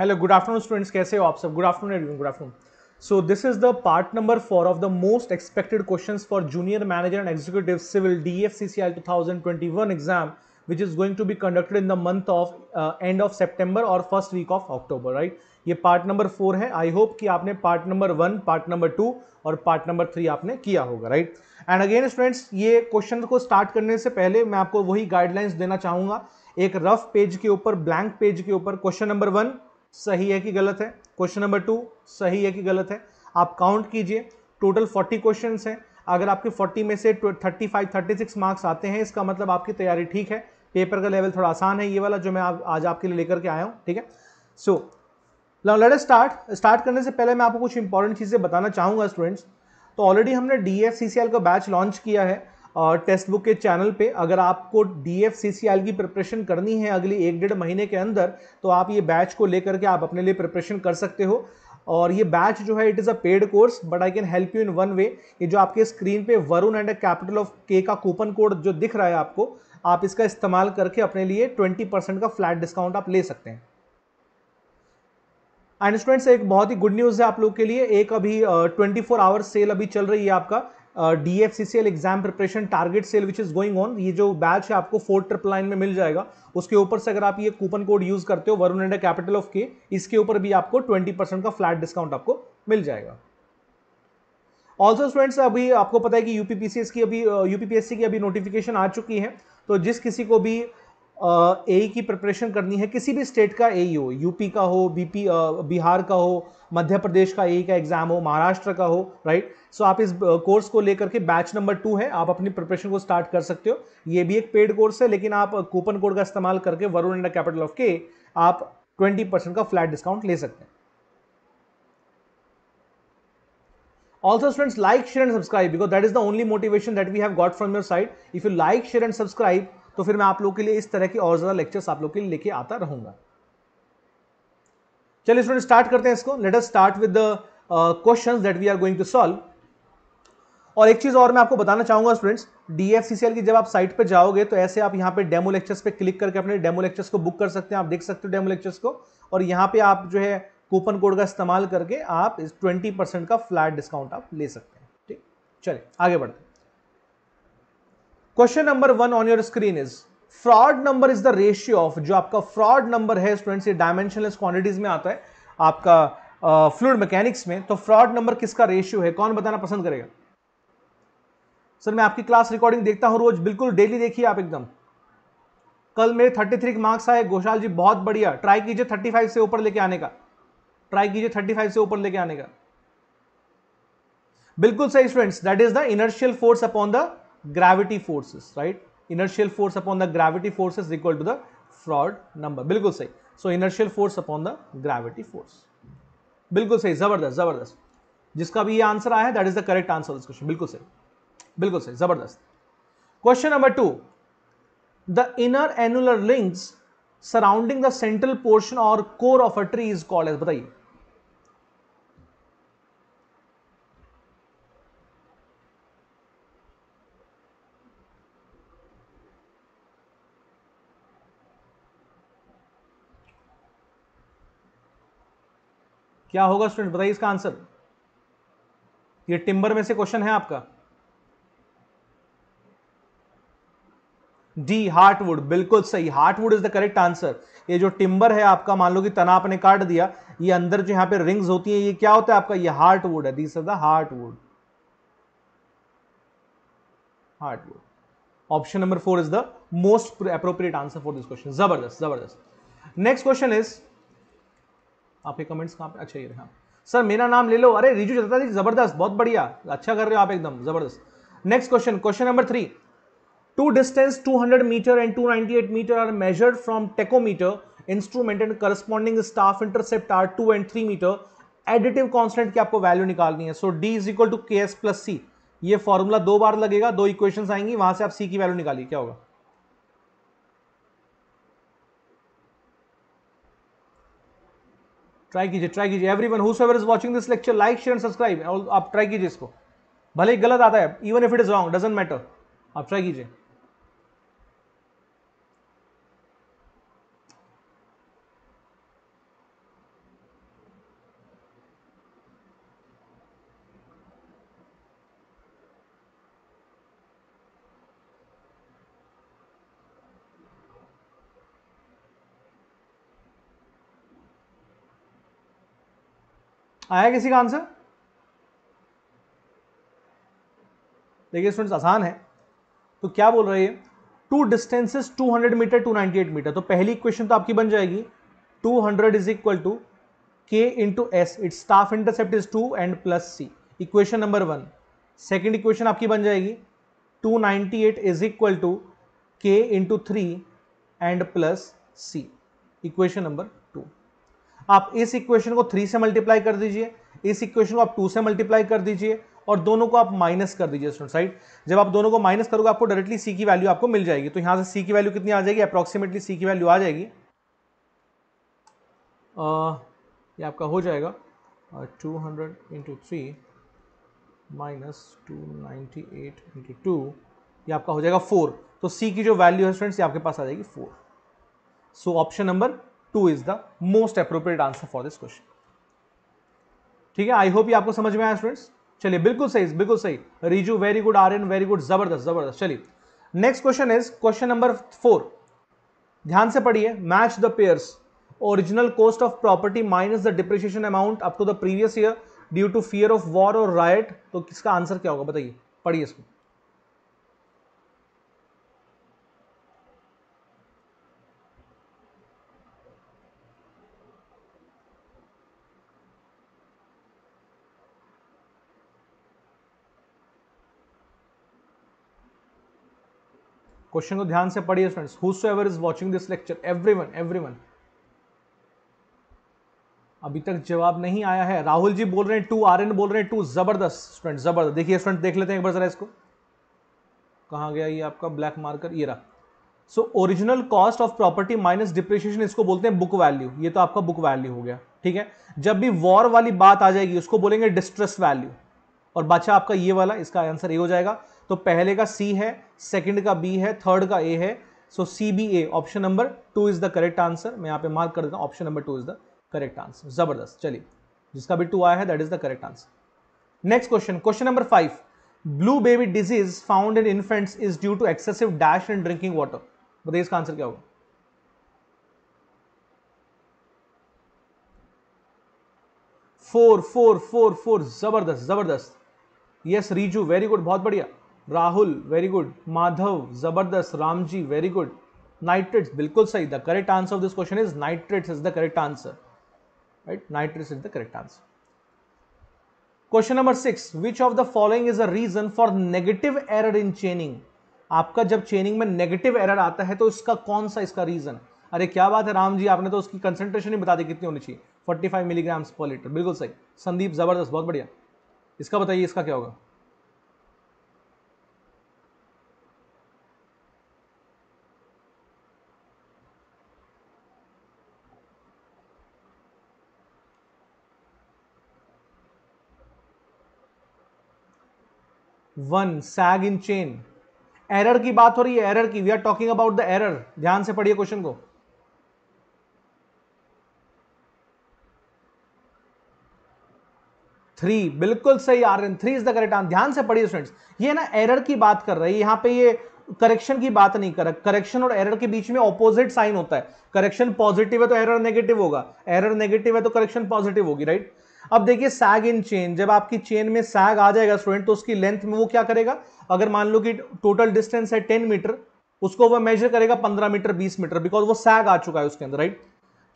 Hello good afternoon students कैसे हो आप सब good afternoon everyone good afternoon so this is the part number four of the most expected question for junior manager and executive civil D F C C I two thousand twenty one exam which is going to be conducted in the month of end of September और first week of October right ये part number four है I hope कि आपने part number one part number two और part number three आपने किया होगा right and again students ये क्वेश्चन को स्टार्ट करने से पहले मैं आपको वही गाइडलाइंस देना चाहूंगा एक रफ पेज के ऊपर ब्लैंक पेज के ऊपर क्वेश्चन नंबर वन सही है कि गलत है क्वेश्चन नंबर टू सही है कि गलत है आप काउंट कीजिए टोटल फोर्टी क्वेश्चन हैं अगर आपके फोर्टी में से thirty five thirty six marks आते हैं इसका मतलब आपकी तैयारी ठीक है पेपर का लेवल थोड़ा आसान है ये वाला जो मैं आप, आज आपके लिए लेकर के आया हूँ ठीक है सो लेट स्टार्ट स्टार्ट करने से पहले मैं आपको कुछ इंपॉर्टेंट चीज़ें बताना चाहूँगा स्टूडेंट्स तो ऑलरेडी हमने D F C C L का बैच लॉन्च किया है टेक्स्ट बुक के चैनल पे अगर आपको D F C C L की प्रिपरेशन करनी है अगली एक डेढ़ महीने के अंदर तो आप ये बैच को लेकर के आप अपने लिए प्रिपरेशन कर सकते हो और ये बैच जो है it is a paid course but I can help you in one way ये जो आपके स्क्रीन पे वरुण एंड कैपिटल ऑफ के का कूपन कोड जो दिख रहा है आपको आप इसका इस्तेमाल करके अपने लिए ट्वेंटी परसेंट का फ्लैट डिस्काउंट आप ले सकते हैं एंड स्टूडेंट्स एक बहुत ही गुड न्यूज़ है आप लोग के लिए एक अभी ट्वेंटी फोर आवर्स सेल अभी चल रही है आपका D F C C L exam preparation target sale which is going on ये जो बैच है आपको फोर ट्रिप लाइन में मिल जाएगा उसके ऊपर से अगर आप ये कूपन कोड यूज़ करते हो वरुण इंडिया कैपिटल ऑफ के इसके ऊपर भी आपको ट्वेंटी परसेंट का फ्लैट डिस्काउंट आपको मिल जाएगा ऑल्सो स्टूडेंट्स अभी आपको पता है कि यूपीपीसीएस की अभी यूपीपीएससी की अभी नोटिफिकेशन आ चुकी है तो जिस किसी को भी ए e की प्रिपरेशन करनी है किसी भी स्टेट का ए e हो यूपी का हो बीपी बिहार का हो मध्य प्रदेश का ए e का एग्ज़ाम हो महाराष्ट्र का हो राइट सो आप इस कोर्स को लेकर के बैच नंबर टू है आप अपनी प्रिपरेशन को स्टार्ट कर सकते हो ये भी एक पेड कोर्स है लेकिन आप कूपन कोड का इस्तेमाल करके वरुण इंडिया कैपिटल ऑफ के आप ट्वेंटी परसेंट का फ्लैट डिस्काउंट ले सकते हैं also students like share and subscribe because that is the only motivation that we have got from your side if you like share and subscribe तो फिर मैं आप लोगों के लिए इस तरह की और ज़्यादा लेक्चर्स आप लोग के लिए लेके आता रहूंगा चलिए स्टूडेंट स्टार्ट करते हैं इसको let us start with the question that we are going to solve और एक चीज़ और मैं आपको बताना चाहूंगा स्टूडेंट्स डीएफसीसीएल की जब आप साइट पर जाओगे तो ऐसे आप यहाँ पे डेमो लेक्चर्स पे क्लिक करके अपने डेमो लेक्चर्स को बुक कर सकते हैं आप देख सकते हो डेमो लेक्चर्स को और यहाँ पे आप जो है कूपन कोड का इस्तेमाल करके आप इस ट्वेंटी परसेंट का फ्लैट डिस्काउंट आप ले सकते हैं ठीक चलिए आगे बढ़ते हैं question number one on your screen is Froude number is the ratio of जो आपका फ्रॉड नंबर है स्टूडेंट्स ये डायमेंशनलेस क्वांटिटीज में आता है आपका फ्लूड uh, मैकेनिक्स में तो फ्रॉड नंबर किसका रेशियो है कौन बताना पसंद करेगा सर मैं आपकी क्लास रिकॉर्डिंग देखता हूं रोज बिल्कुल डेली देखिए आप एकदम कल मेरे 33 मार्क्स आए गोशाल जी बहुत बढ़िया ट्राई कीजिए 35 से ऊपर लेके आने का ट्राई कीजिए 35 से ऊपर लेके आने का बिल्कुल सही students that is the inertial force upon the gravity forces right inertial force upon the gravity force is equal to the fraud number बिल्कुल सही so inertial force upon the gravity force बिल्कुल सही जबरदस्त जबरदस्त जिसका भी ये आंसर आया है that is the correct answer this question बिल्कुल सही बिल्कुल सही जबरदस्त question number two the inner annular links surrounding the central portion or core of a tree is called as बताइए क्या होगा स्टूडेंट बताइए इसका आंसर ये टिम्बर में से क्वेश्चन है आपका डी हार्टवुड बिल्कुल सही heartwood is the correct answer ये जो टिम्बर है आपका मान लो कि तना आपने काट दिया ये अंदर जो यहां पे रिंग्स होती है ये क्या होता है आपका ये हार्टवुड है this is the heartwood heartwood option number four is the most appropriate answer for this question जबरदस्त जबरदस्त नेक्स्ट क्वेश्चन इज आपके कमेंट्स कहाँ पे अच्छा ये रहा हाँ। सर मेरा नाम ले लो अरे रिजू जता जी जबरदस्त बहुत बढ़िया अच्छा कर रहे हो आप एकदम जबरदस्त next question question number three two distance 200 meter and 298 meter are measured from tacheometer instrument and corresponding staff intercept are two and three meter additive constant की आपको वैल्यू निकालनी है so D is equal to K S plus C ये formula दो बार लगेगा दो equation आएंगी वहां से आप सी की वैल्यू निकालिए क्या होगा ट्राई कीजिए ट्राई कीजिए every one who is watching this lecture like share and subscribe आप ट्राई कीजिए इसको भले ही गलत आता है even if it is wrong doesn't matter आप ट्राई कीजिए आया किसी का आंसर देखिए स्टूडेंट्स आसान है तो क्या बोल रहे है टू डिस्टेंसेस 200 मीटर 298 मीटर तो पहली इक्वेशन तो आपकी बन जाएगी 200 is equal to K into S it staff intercept is two and plus C equation number one second equation आपकी बन जाएगी 298 is equal to K into three and plus C equation number आप इस equation को three से multiply कर दीजिए इस इक्वेशन को आप टू से मल्टीप्लाई कर दीजिए और दोनों को आप माइनस कर दीजिए स्टूडेंट राइट जब आप दोनों को माइनस करोगे आपको डायरेक्टली सी की वैल्यू आपको मिल जाएगी तो यहां से सी की वैल्यू कितनी आ जाएगी अप्रोक्सीमेटली सी की वैल्यू आ जाएगी ये आपका हो जाएगा two hundred into three minus two ninety eight into two ये आपका हो जाएगा फोर तो सी की जो वैल्यू है स्टूडेंट्स ये आपके पास आ जाएगी four so option number two is the most appropriate answer for this question ठीक है आई होप ये आपको समझ में आया स्टूडेंट्स चलिए बिल्कुल सही बिल्कुल सही Riju very good Aryan very good जबरदस्त जबरदस्त चलिए next question is question number four ध्यान से पढ़िए match the pairs original cost of property minus the depreciation amount up to the previous year due to fear of war और right तो किसका answer क्या होगा बताइए पढ़िए इसको क्वेश्चन को तो ध्यान से पढ़िए friends whoever is watching this lecture every one every one अभी तक जवाब नहीं आया है राहुल जी बोल रहे हैं टू आर्यन बोल रहे हैं टू जबरदस्त स्टूडेंट जबरदस्त देखिए स्टूडेंट देख लेते हैं एक बार जरा इसको कहाँ गया ये आपका ब्लैक मार्कर ये रहा सो original cost of property minus depreciation इसको बोलते हैं बुक वैल्यू ये तो आपका बुक वैल्यू हो गया ठीक है जब भी वॉर वाली बात आ जाएगी उसको बोलेंगे डिस्ट्रेस वैल्यू और बादशाह आपका ये वाला इसका आंसर ये हो जाएगा तो पहले का सी है सेकंड का बी है थर्ड का ए है सो C B A option number two is the correct answer मैं यहाँ पे मार्क कर देता हूं option number two is the correct answer ज़बरदस्त चलिए जिसका भी टू आया है that is the correct answer next question question number five blue baby disease found in infants is due to excessive dash and drinking water बताइए इसका answer क्या होगा फोर फोर फोर फोर जबरदस्त जबरदस्त यस रीजू वेरी गुड बहुत बढ़िया Rahul very good Madhav जबरदस्त Ramji very good nitrates बिल्कुल सही the correct answer of this question is nitrates is the correct answer right nitrates is the correct answer question number six which of the following is a reason for negative error in chaining आपका जब चेनिंग में negative error आता है तो इसका कौन सा इसका रीजन अरे क्या बात है राम जी आपने तो उसकी कंसेंट्रेशन ही बता दी कितनी होनी चाहिए 45 मिलीग्राम्स पर लीटर बिल्कुल सही संदीप जबरदस्त बहुत बढ़िया इसका बताइए इसका क्या होगा one sag in chain error की बात हो रही है एरर की we are talking about the error ध्यान से पढ़िए क्वेश्चन को थ्री बिल्कुल सही R N three is the correct answer ध्यान से पढ़िए स्टूडेंट्स ये ना एरर की बात कर रही है यहां पे ये करेक्शन की बात नहीं कर करेक्शन और एरर के बीच में ऑपोजिट साइन होता है करेक्शन पॉजिटिव है तो एरर नेगेटिव होगा एरर नेगेटिव है तो करेक्शन पॉजिटिव होगी राइट right? अब देखिए सैग इन चेन जब आपकी चेन में सैग आ जाएगा स्टूडेंट तो उसकी लेंथ में वो क्या करेगा अगर मान लो कि टोटल डिस्टेंस है टेन मीटर उसको वह मेजर करेगा पंद्रह मीटर बीस मीटर बिकॉज वो सैग आ चुका है उसके अंदर right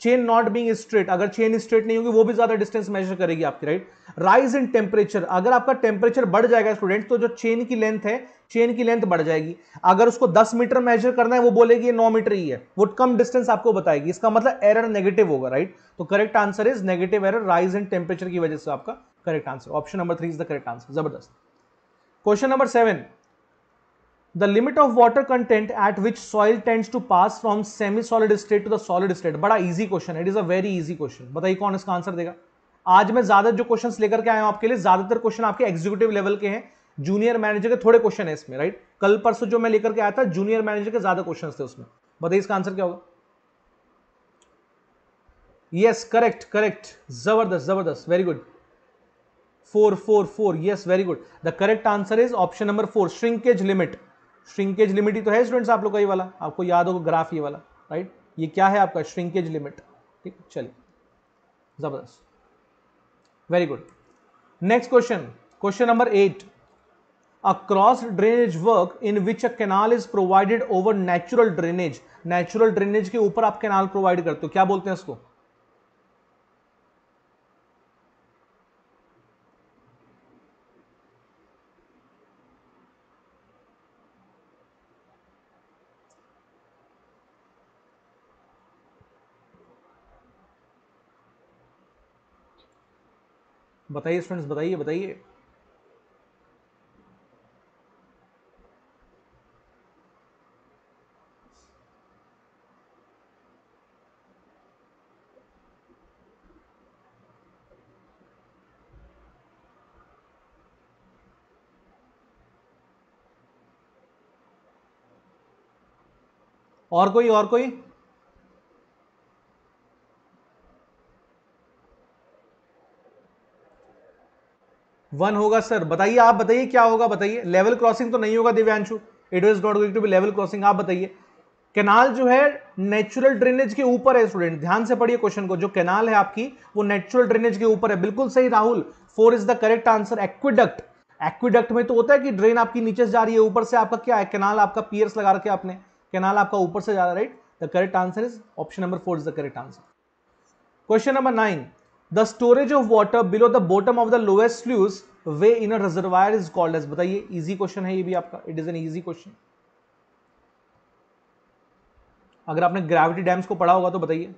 chain not being straight अगर चेन स्ट्रेट नहीं होगी वो भी ज्यादा डिस्टेंस मेजर करेगी आपकी राइट राइज इन टेम्परेचर अगर आपका टेम्परेचर बढ़ जाएगा स्टूडेंट तो जो चेन की लेंथ है चेन की लेंथ बढ़ जाएगी अगर उसको 10 मीटर मेजर करना है वो बोलेगी नौ 9 मीटर ही है वो कम डिस्टेंस आपको बताएगी इसका मतलब एरर नेगेटिव होगा राइट तो correct answer is negative error rise in temperature की वजह से आपका correct answer option number three is the correct answer जबरदस्त question number seven the limit of water content at which soil tends to pass from semi-solid state to the solid state. बड़ा easy question है. Is a very easy question question. बताइए कौन इसका answer देगा आज मैं ज्यादा जो क्वेश्चन लेकर के आया हूँ आपके लिए ज्यादातर क्वेश्चन आपके एग्जीक्यूटिव लेवल के हैं जूनियर मैनेजर के थोड़े क्वेश्चन है इसमें राइट कल परसों जो मैं लेकर के आया था जूनियर मैनेजर के ज्यादा क्वेश्चन थे उसमें बताइए इसका आंसर क्या होगा यस करेक्ट करेक्ट जबरदस्त जबरदस्त very good four four four yes very good the correct answer is option number four shrinkage limit shrinkage limit ही तो है स्टूडेंट्स आप लोग का ये वाला आपको याद होगा ग्राफ ये वाला राइट ये क्या है आपका श्रिंकेज लिमिट ठीक चलिए ज़बरदस्त very good next question question number eight a cross drainage work in which a canal is provided over natural drainage natural drainage के ऊपर आप कैनाल प्रोवाइड करते हो क्या बोलते हैं इसको बताइए फ्रेंड्स बताइए बताइए और कोई और कोई वन होगा सर बताइए आप बताइए क्या होगा बताइए लेवल क्रॉसिंग तो नहीं होगा Divyanshu it was not going to be level crossing आप बताइए कैनाल जो है नेचुरल ड्रेनेज के ऊपर है स्टूडेंट ध्यान से पढ़िए क्वेश्चन को जो कैनाल है आपकी वो नेचुरल ड्रेनेज के ऊपर है बिल्कुल सही Rahul four is the correct answer aqueduct aqueduct में तो होता है कि ड्रेन आपकी नीचे से जा रही है ऊपर से आपका क्या है कैनाल आपका पियर्स लगा रखे आपने कैनाल आपका ऊपर से जा रहा है right the correct answer is option number four is the correct answer question number nine the storage of water below the bottom of the lowest sluice way in a reservoir is called as बताइए easy question है ये भी आपका it is an easy question अगर आपने gravity dams को पढ़ा होगा तो बताइए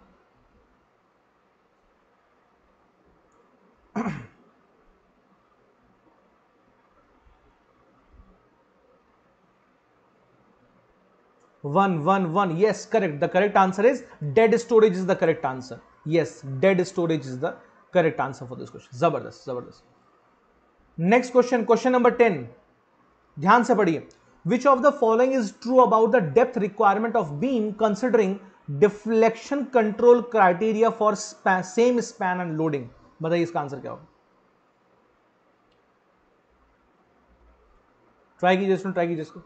one one one yes correct the correct answer is dead storage is the correct answer yes dead storage is the correct answer for this question zabardast zabardast next question question number 10 ध्यान से पढ़िए which of the following is true about the depth requirement of beam considering deflection control criteria for span, same span and loading बताइए इसका answer क्या होगा try कीजिए इसमें try कीजिए इसको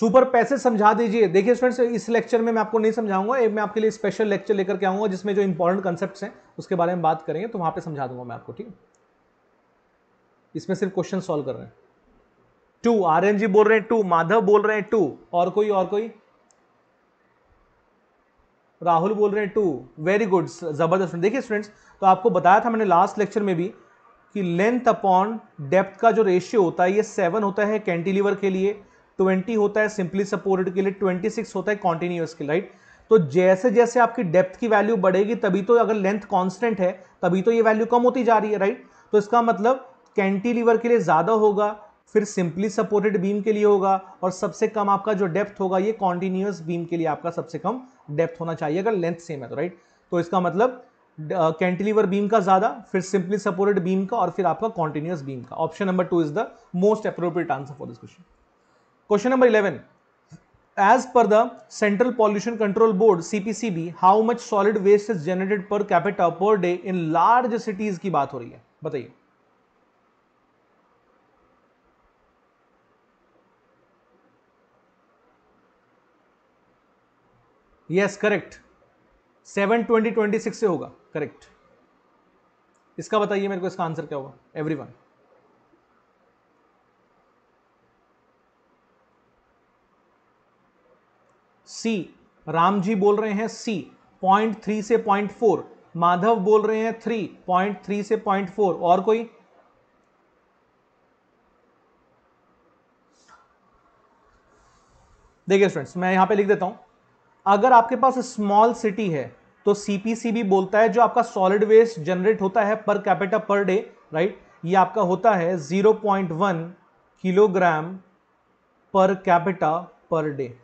सुपर पैसेज समझा दीजिए देखिए फ्रेंड्स इस लेक्चर में मैं आपको नहीं समझाऊंगा एक मैं आपके लिए स्पेशल लेक्चर लेकर के आऊंगा जिसमें जो इंपॉर्टेंट कंसेप्ट हैं उसके बारे में बात करेंगे तो वहां पे समझा दूंगा मैं आपको ठीक है इसमें सिर्फ क्वेश्चन सॉल्व कर रहे हैं टू आर एन जी बोल रहे हैं टू माधव बोल रहे हैं टू और कोई और कोई राहुल बोल रहे हैं टू वेरी गुड जबरदस्त देखिए स्टूडेंट्स तो आपको बताया था मैंने लास्ट लेक्चर में भी कि लेंथ अपॉन डेप्थ का जो रेशियो होता है ये सेवन होता है कैंटिलीवर के लिए ट्वेंटी होता है सिंपली सपोर्टेड के लिए ट्वेंटी सिक्स होता है कॉन्टिन्यूस के राइट तो जैसे जैसे आपकी डेप्थ की वैल्यू बढ़ेगी तभी तो अगर लेंथ कॉन्स्टेंट है तभी तो ये वैल्यू कम होती जा रही है राइट तो इसका मतलब कैंटी के लिए ज़्यादा होगा फिर सिंपली सपोर्टेड बीम के लिए होगा और सबसे कम आपका जो डेप्थ होगा ये कॉन्टिन्यूस बीम के लिए आपका सबसे कम डेप्थ होना चाहिए अगर लेंथ सेम है तो राइट तो इसका मतलब कैंटिलीवर बीम का ज़्यादा फिर सिंपली सपोर्टेड बीम का और फिर आपका कॉन्टिन्यूस बीम का option number two is the most appropriate answer for this question question number eleven as per the central pollution control board CPCB how much solid waste is generated per capita per day in large cities की बात हो रही है बताइए yes correct seven twenty twenty six से होगा correct इसका बताइए मेरे को इसका आंसर क्या होगा everyone one C Ram ji बोल रहे हैं सी पॉइंट थ्री से पॉइंट फोर माधव बोल रहे हैं थ्री पॉइंट थ्री से पॉइंट फोर और कोई देखिए स्टूडेंट्स मैं यहां पे लिख देता हूं अगर आपके पास स्मॉल सिटी है तो सीपीसी भी बोलता है जो आपका सॉलिड वेस्ट जनरेट होता है पर कैपिटा पर डे राइट ये आपका होता है 0.1 kilogram per capita per day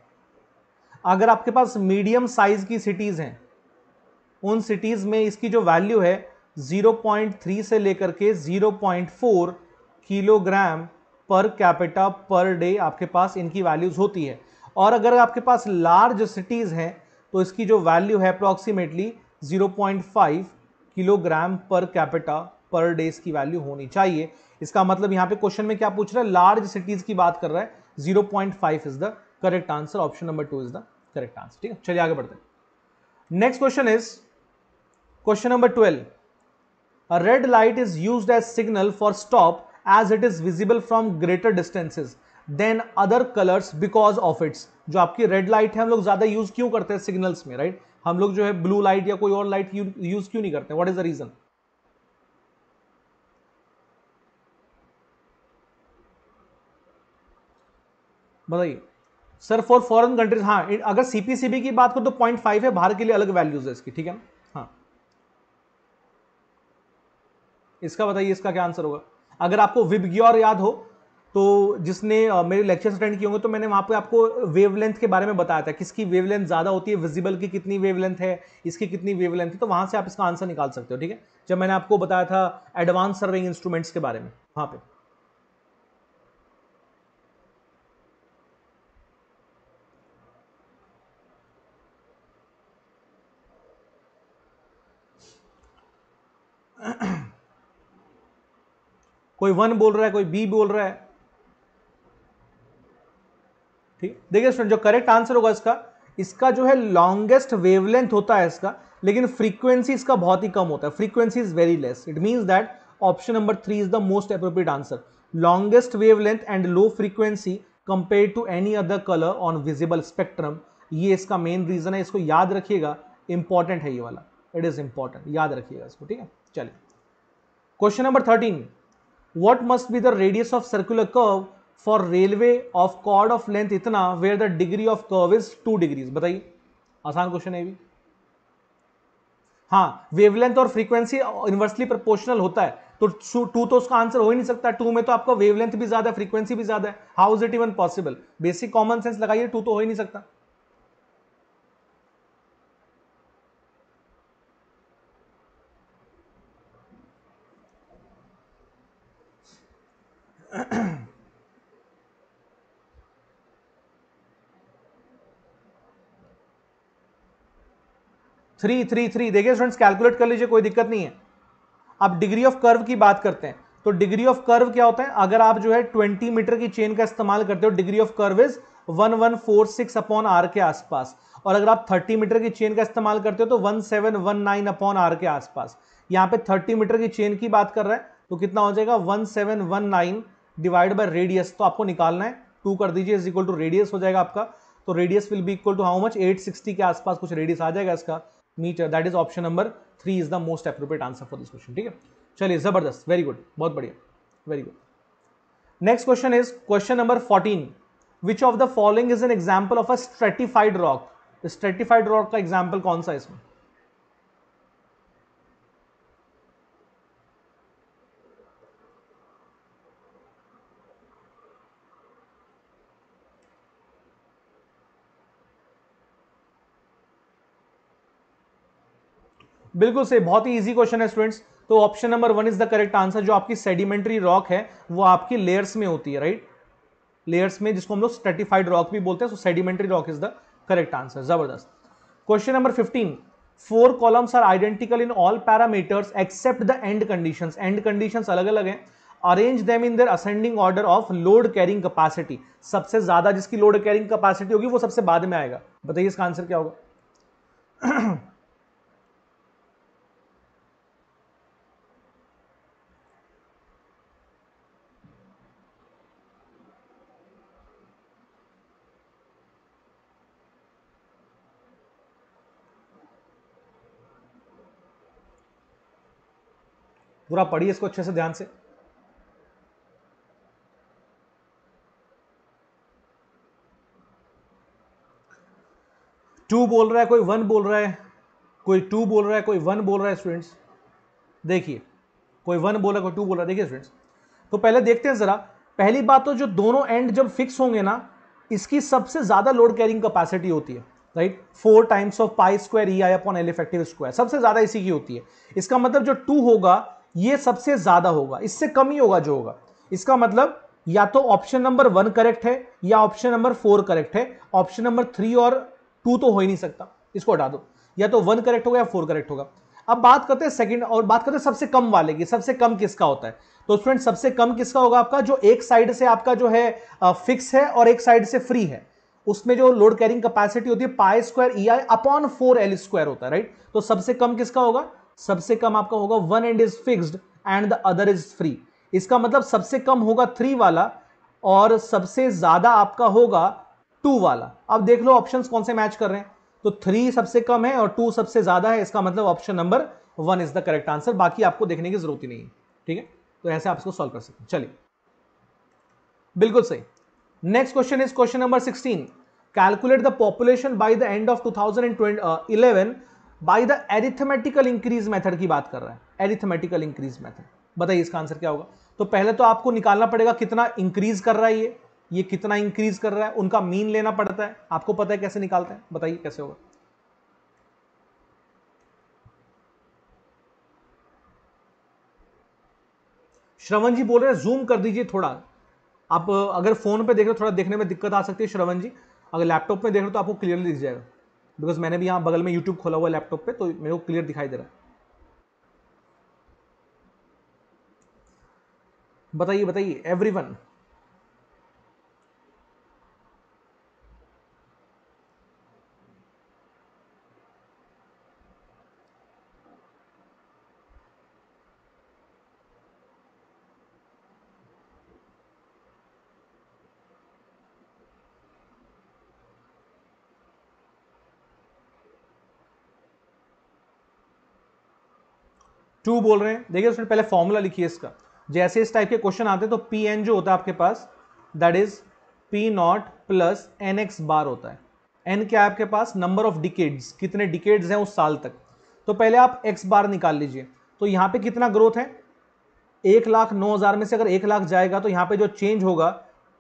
अगर आपके पास मीडियम साइज़ की सिटीज़ हैं उन सिटीज़ में इसकी जो वैल्यू है 0.3 से लेकर के 0.4 kilogram per capita per day आपके पास इनकी वैल्यूज़ होती है और अगर आपके पास लार्ज सिटीज़ हैं तो इसकी जो वैल्यू है approximately 0.5 kilogram per capita per day इसकी वैल्यू होनी चाहिए इसका मतलब यहाँ पे क्वेश्चन में क्या पूछ रहा है लार्ज सिटीज़ की बात कर रहा है 0.5 is the correct answer option number two is the correct answer ठीक है चलिए आगे बढ़ते हैं next question is question number twelve red light is use as signal for stop as it is visible from greater distances than other colours because of its जो आपकी red light है हम लोग ज्यादा यूज क्यों करते हैं सिग्नल्स में राइट right? हम लोग जो है ब्लू लाइट या कोई और लाइट यूज क्यों नहीं करते व्हाट इज द रीजन बताइए सर फॉर फॉरेन कंट्रीज हाँ अगर सीपीसीबी की बात करो तो पॉइंट फाइव है बाहर के लिए अलग वैल्यूज है इसकी ठीक है ना हाँ इसका बताइए इसका क्या आंसर होगा अगर आपको विबग्योर याद हो तो जिसने मेरे लेक्चर अटेंड किए होंगे तो मैंने वहाँ पे आपको वेवलेंथ के बारे में बताया था किसकी वेवलेंथ ज़्यादा होती है विजिबल की कितनी वेवलेंथ है इसकी कितनी वेवलेंथ है तो वहां से आप इसका आंसर निकाल सकते हो ठीक है जब मैंने आपको बताया था एडवांस सर्विंग इंस्ट्रूमेंट्स के बारे में वहां पर कोई वन बोल रहा है कोई बी बोल रहा है ठीक देखिए स्टूडेंट जो करेक्ट आंसर होगा इसका इसका जो है लॉन्गेस्ट वेवलेंथ होता है इसका लेकिन फ्रीक्वेंसी इसका बहुत ही कम होता है frequency is very less it means that option number three is the most appropriate answer longest wavelength and low frequency compare to any other colour on visible spectrum ये इसका मेन रीजन है इसको याद रखिएगा इंपॉर्टेंट है ये वाला it is important याद रखिएगा इसको ठीक है चलिए question number thirteen what must be the radius of circular curve for railway of chord of length इतना where the degree of curve is two degrees बताइए आसान क्वेश्चन है भी हाँ वेवलेंथ और फ्रीक्वेंसी इन्वर्सली प्रोपोर्शनल होता है तो टू तो उसका आंसर हो ही नहीं सकता टू में तो आपका वेवलेंथ भी ज्यादा है फ्रीक्वेंसी भी ज्यादा है how is it even possible basic common sense लगाइए टू तो हो ही नहीं सकता थ्री थ्री थ्री देखिए स्टूडेंट्स कैलकुलेट कर लीजिए कोई दिक्कत नहीं है आप डिग्री ऑफ कर्व की बात करते हैं तो डिग्री ऑफ कर्व क्या होता है अगर आप जो है ट्वेंटी मीटर की चेन का इस्तेमाल करते हो degree of curve is one one four six upon R के आसपास और अगर आप थर्टी मीटर की चेन का इस्तेमाल करते हो तो one seven one nine upon R के आसपास यहां पे थर्टी मीटर की चेन की बात कर रहे हैं तो कितना हो जाएगा one seven one nine divide by radius तो आपको निकालना है टू कर दीजिए इज इक्वल टू रेडियस हो जाएगा आपका तो radius will be equal to how much 860 के आसपास कुछ रेडियस आ जाएगा इसका metre that is option number three is the most appropriate answer for this question ठीक है चलिए जबरदस्त वेरी गुड बहुत बढ़िया very good next question is question number fourteen which of the following is an example of a stratified rock stratified rock का example कौन सा है इसमें बिल्कुल सही बहुत ही इजी क्वेश्चन है स्टूडेंट्स तो option number one is the correct answer जो आपकी सेडिमेंट्री रॉक है वो आपकी लेयर्स में होती है राइट लेयर्स में जिसको हम लोग स्टेटिफाइड रॉक भी बोलते हैं so sedimentary rock is the correct answer जबरदस्त question number fifteen four columns are identical in all parameters except the end condition end condition अलग अलग है arrange them in their ascending order of load carrying capacity सबसे ज्यादा जिसकी load carrying capacity होगी वो सबसे बाद में आएगा बताइए इसका आंसर क्या होगा पूरा पढ़िए इसको अच्छे से ध्यान से टू बोल रहा है कोई वन बोल रहा है कोई टू बोल रहा है कोई वन बोल रहा है स्टूडेंट्स देखिए कोई वन बोल रहा है कोई टू बोल रहा है देखिए स्टूडेंट्स तो पहले देखते हैं ज़रा पहली बात तो जो दोनों एंड जब फिक्स होंगे ना इसकी सबसे ज़्यादा लोड कैरिंग कैपेसिटी होती है right four times of pi square E I upon L effective square सबसे ज़्यादा इसी की होती है इसका मतलब जो टू होगा ये सबसे ज्यादा होगा इससे कम ही होगा जो होगा इसका मतलब या तो ऑप्शन नंबर वन करेक्ट है या ऑप्शन नंबर फोर करेक्ट है ऑप्शन नंबर थ्री और टू तो हो ही नहीं सकता इसको हटा दो या तो वन करेक्ट होगा या फोर करेक्ट होगा अब बात करते हैं सेकंड और बात करते हैं सबसे कम वाले की सबसे कम किसका होता है तो स्टूडेंट सबसे कम किसका होगा आपका जो एक साइड से आपका जो है फिक्स है और एक साइड से फ्री है उसमें जो लोड कैरिंग कैपेसिटी होती है pi square E I upon four L square होता है राइट तो सबसे कम किसका होगा सबसे कम आपका होगा one end is fixed end the other is free इसका मतलब सबसे कम होगा थ्री वाला और सबसे ज्यादा आपका होगा टू वाला अब देख लो ऑप्शंस कौन से मैच कर रहे हैं तो थ्री सबसे कम है और टू सबसे ज्यादा है इसका मतलब option number one is the correct answer बाकी आपको देखने की जरूरत ही नहीं है ठीक है तो ऐसे आप इसको सॉल्व कर सकते हैं चलिए बिल्कुल सही next question is question number sixteen calculate the population by the end of two thousand and eleven by the arithmetical increase method की बात कर रहा है एरिथमेटिकल इंक्रीज मेथड बताइए इसका आंसर क्या होगा तो पहले तो आपको निकालना पड़ेगा कितना इंक्रीज कर रहा है ये ये कितना इंक्रीज कर रहा है उनका मीन लेना पड़ता है आपको पता है कैसे निकालते हैं बताइए कैसे होगा श्रवण जी बोल रहे हैं जूम कर दीजिए थोड़ा आप अगर फोन पे देख रहे हो थोड़ा देखने में दिक्कत आ सकती है श्रवण जी अगर लैपटॉप में देख रहे हो तो आपको क्लियरली दिख जाएगा बिकॉज मैंने भी यहाँ बगल में यूट्यूब खोला हुआ लैपटॉप पे तो मेरे को क्लियर दिखाई दे रहा है बताइए बताइए एवरीवन टू बोल रहे हैं देखिए उसने पहले फॉर्मूला लिखी है इसका जैसे इस टाइप के क्वेश्चन आते हैं तो पी एन जो होता है आपके पास that is P naught plus N X bar होता है एन क्या है आपके पास नंबर ऑफ डिकेड्स कितने डिकेड्स हैं उस साल तक तो पहले आप एक्स बार निकाल लीजिए तो यहाँ पे कितना ग्रोथ है एक लाख नौ हज़ार में से अगर एक लाख जाएगा तो यहाँ पे जो चेंज होगा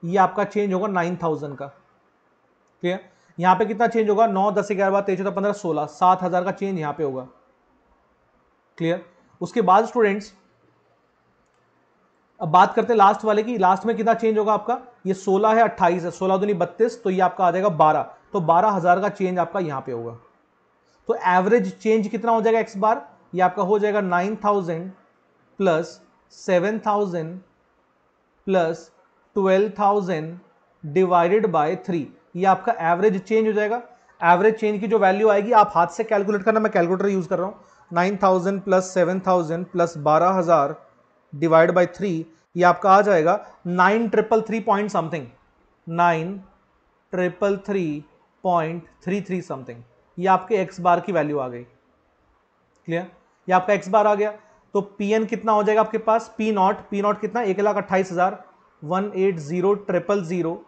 ये आपका चेंज होगा नाइन थाउजेंड का ठीक है यहाँ पे कितना चेंज होगा नौ दस ग्यारह बार तेरह चौदह पंद्रह सोलह सात हज़ार का चेंज यहाँ पे होगा क्लियर उसके बाद स्टूडेंट्स अब बात करते हैं लास्ट वाले की लास्ट में कितना चेंज होगा आपका ये 16 है 28 है 16 दुनी 32 तो ये आपका आ जाएगा 12 तो 12000 का चेंज आपका यहां पे होगा तो एवरेज चेंज कितना हो जाएगा एक्स बार ये आपका हो जाएगा 9000 plus 7000 plus 12000 divided by three ये आपका एवरेज चेंज हो जाएगा एवरेज चेंज की जो वैल्यू आएगी आप हाथ से कैलकुलेट करना मैं कैलकुलेटर यूज़ कर रहा हूं nine thousand plus seven thousand plus बारह हज़ार डिवाइड बाई थ्री ये आपका आ जाएगा nine triple three point something nine triple three point three three something ये आपके एक्स बार की वैल्यू आ गई क्लियर ये आपका एक्स बार आ गया तो पी एन कितना हो जाएगा आपके पास पी नॉट पी नॉट कितना एक लाख अट्ठाईस हज़ार one eight zero triple zero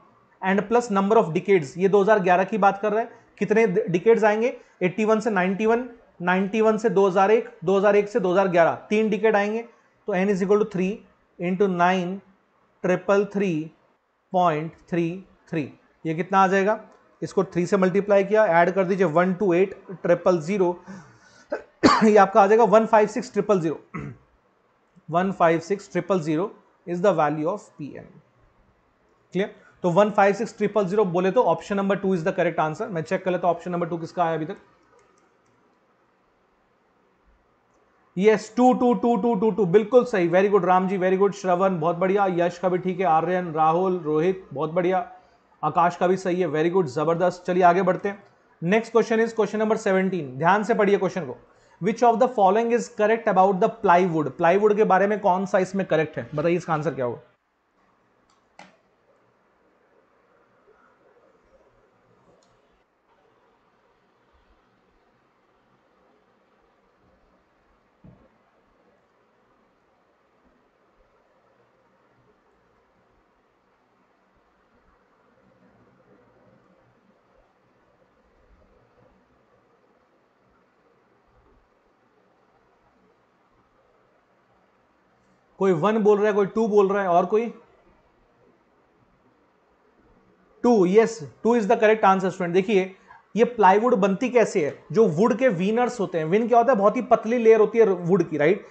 and plus number of decades ये 2011 की बात कर रहे हैं कितने डिकेड्स आएंगे 81 से 91 91 से 2001, 2001 से 2011 तीन डिकेट आएंगे तो n is equal to three into nine triple three point three three ये कितना आ जाएगा इसको थ्री से मल्टीप्लाई किया ऐड कर दीजिए one two eight triple zero ये आपका आ जाएगा one five six triple zero one five six triple zero is the value of P M clear तो one five six triple zero बोले तो option number two is the correct answer मैं check कर लेता हूँ ऑप्शन नंबर टू किसका आया अभी तक yes two two two two two two बिल्कुल सही very good Ram ji very good Shravan बहुत बढ़िया यश का भी ठीक है आर्यन राहुल रोहित बहुत बढ़िया आकाश का भी सही है वेरी गुड जबरदस्त चलिए आगे बढ़ते हैं next question is question number seventeen ध्यान से पढ़िए क्वेश्चन को which of the following is correct about the plywood plywood के बारे में कौन सा इसमें करेक्ट है बताइए इसका आंसर क्या होगा कोई वन बोल रहा है कोई टू बोल रहा है और कोई two yes two is the correct answer student देखिए ये प्लाईवुड बनती कैसे है जो वुड के विनर्स होते हैं विन क्या होता है बहुत ही पतली लेयर होती है वुड की राइट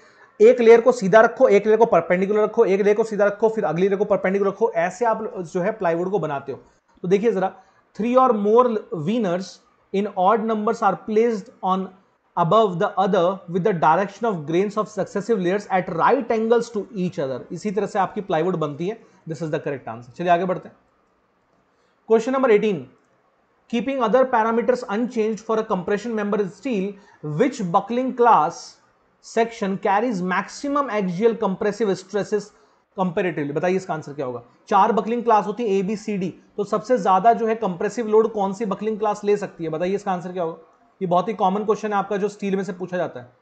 एक लेयर को सीधा रखो एक लेयर को परपेंडिकुलर रखो एक लेयर को सीधा रखो फिर अगली लेयर को परपेंडिकुलर रखो ऐसे आप जो है प्लाईवुड को बनाते हो तो देखिए जरा थ्री और more veneers in odd numbers are placed on above the other with the direction of grains of successive layers at right angles to each other इसी तरह से आपकी plywood बनती है this is the correct answer चलिए आगे बढ़ते हैं question number 18 keeping other parameters unchanged for a compression member steel which buckling class section carries maximum axial compressive stresses comparatively बताइए इसका आंसर क्या होगा चार बकलिंग क्लास होती है ए बी सी डी तो सबसे ज्यादा जो है कंप्रेसिव लोड कौन सी बकलिंग क्लास ले सकती है बताइए इसका आंसर क्या होगा ये बहुत ही कॉमन क्वेश्चन है आपका जो स्टील में से पूछा जाता है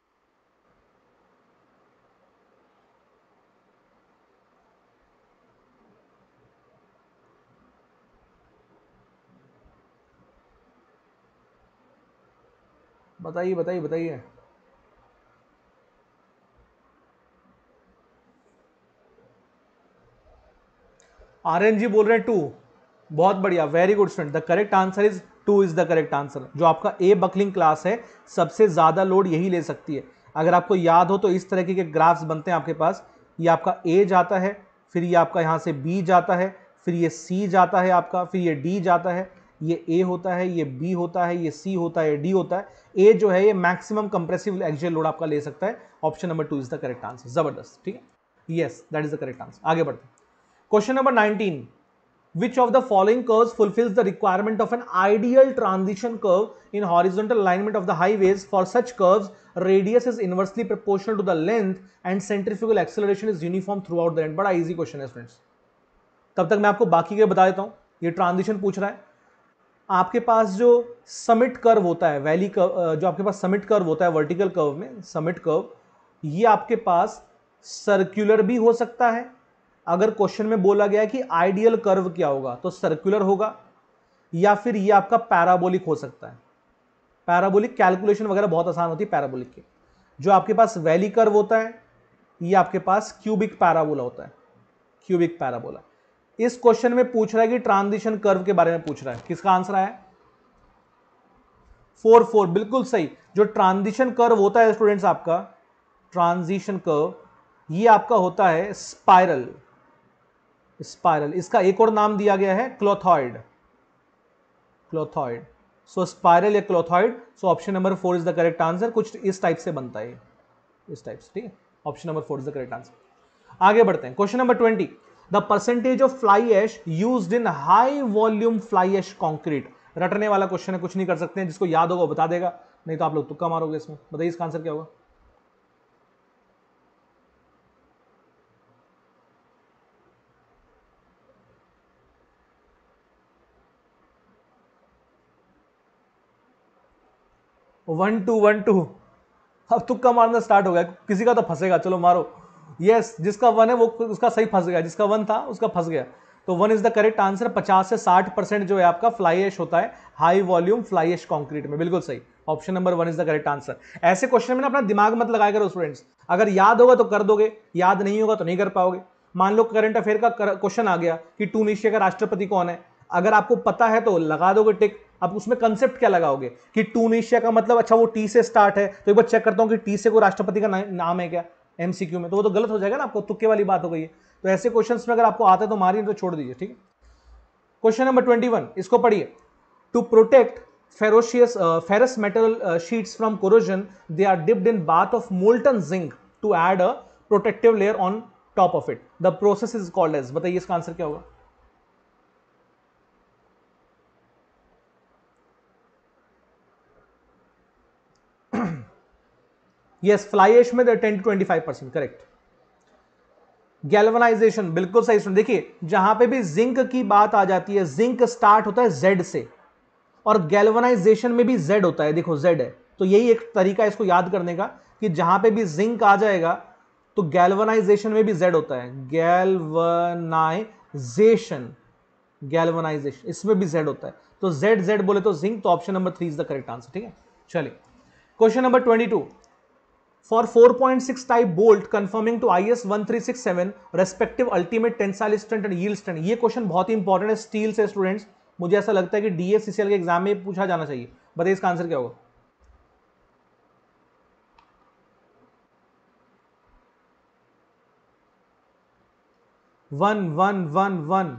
बताइए बताइए बताइए आर एन जी बोल रहे हैं टू बहुत बढ़िया very good student the correct answer is two is the correct answer जो आपका ए बकलिंग क्लास है सबसे ज्यादा लोड यही ले सकती है अगर आपको याद हो तो इस तरह के ग्राफ्स बनते हैं आपके पास ये आपका ए जाता है फिर ये आपका यहाँ से बी जाता है फिर ये सी जाता है आपका फिर ये डी जाता है ये ए होता है ये बी होता है ये सी होता है डी होता है ए जो है ये मैक्सिमम कंप्रेसिव एक्चुअल लोड आपका ले सकता है option number two is the correct answer जबरदस्त ठीक है yes that is the correct answer आगे बढ़ते question number nineteen which of the following curves fulfills the requirement of an ideal transition curve in horizontal alignment of the highways for such curves radius is inversely proportional to the length and centrifugal acceleration is uniform throughout the end बड़ा easy question है friends तब तक मैं आपको बाकी के बता देता हूँ ये transition पूछ रहा है आपके पास जो summit curve होता है valley curve जो आपके पास summit curve होता है vertical curve में summit curve ये आपके पास circular भी हो सकता है अगर क्वेश्चन में बोला गया कि आइडियल कर्व क्या होगा तो सर्कुलर होगा या फिर ये आपका पैराबोलिक हो सकता है पैराबोलिक कैलकुलेशन वगैरह बहुत आसान होती है पैराबोलिक की जो आपके पास वैली कर्व होता है ये आपके पास क्यूबिक पैराबोला होता है क्यूबिक पैराबोला इस क्वेश्चन में पूछ रहा है कि ट्रांजिशन कर्व के बारे में पूछ रहा है किसका आंसर आया फोर फोर बिल्कुल सही जो ट्रांजिशन कर्व होता है स्टूडेंट्स आपका ट्रांजिशन कर्व ये आपका होता है स्पाइरल स्पायरल इसका एक और नाम दिया गया है क्लोथॉइड क्लोथॉइड सो स्पायरल या clothoid so option number four is the correct answer कुछ इस टाइप से बनता है इस टाइप से ठीक है option number four is the correct answer आगे बढ़ते हैं question number twenty the percentage of fly ash use in high volume fly ash concrete रटने वाला क्वेश्चन है कुछ नहीं कर सकते हैं जिसको याद होगा बता देगा नहीं तो आप लोग तुक्का मारोगे इसमें बताइए इसका आंसर क्या होगा वन टू वन टू अब तुक्का मारना स्टार्ट हो गया किसी का तो फंसेगा चलो मारो यस yes, जिसका वन है वो उसका सही फंस गया जिसका वन था उसका फंस गया तो one is the correct answer पचास से साठ परसेंट जो है आपका फ्लाई एश होता है high volume fly ash concrete में बिल्कुल सही option number one is the correct answer ऐसे क्वेश्चन में ना अपना दिमाग मत लगाया करो स्टूडेंट्स अगर याद होगा तो कर दोगे याद नहीं होगा तो नहीं कर पाओगे मान लो करंट अफेयर का क्वेश्चन आ गया कि टूनिशिया का राष्ट्रपति कौन है अगर आपको पता है तो लगा दोगे टिक अब उसमें कंसेप्ट क्या लगाओगे कि टूनिशिया का मतलब अच्छा वो टी से स्टार्ट है तो एक बार चेक करता हूँ कि टी से कोई राष्ट्रपति का ना, नाम है क्या एम में तो वो तो गलत हो जाएगा ना आपको तुक्के वाली बात हो गई है तो ऐसे क्वेश्चन में अगर आपको आता है तो मारिए तो छोड़ दीजिए ठीक है क्वेश्चन नंबर ट्वेंटी इसको पढ़िए to protect ferocious ferrous metal metal from corrosion they are dipped in dipped of molten zinc to add a protective layer on top of it the process is called as बताइए इसका answer क्या होगा yes fly ash में ten to twenty five percent correct galvanization बिल्कुल सही सुन देखिए जहां पे भी जिंक की बात आ जाती है जिंक स्टार्ट होता है जेड से और गैल्वनाइजेशन में भी जेड होता है देखो जेड है तो यही एक तरीका इसको याद करने का कि जहां पे भी जिंक आ जाएगा तो गैल्वनाइजेशन में भी जेड होता है गैल्वनाइजेशन गैल्वनाइजेशन इसमें भी जेड होता है तो जेड जेड बोले तो जिंक तो option number three is the correct answer ठीक है चलिए question number twenty two for 4.6 type bolt conforming to IS 1367 respective ultimate tensile strength and yield strength ये क्वेश्चन बहुत ही इंपॉर्टेंट है स्टील से स्टूडेंट्स मुझे ऐसा लगता है कि एल के एग्जाम में पूछा जाना चाहिए बताइए इसका आंसर क्या होगा one one one one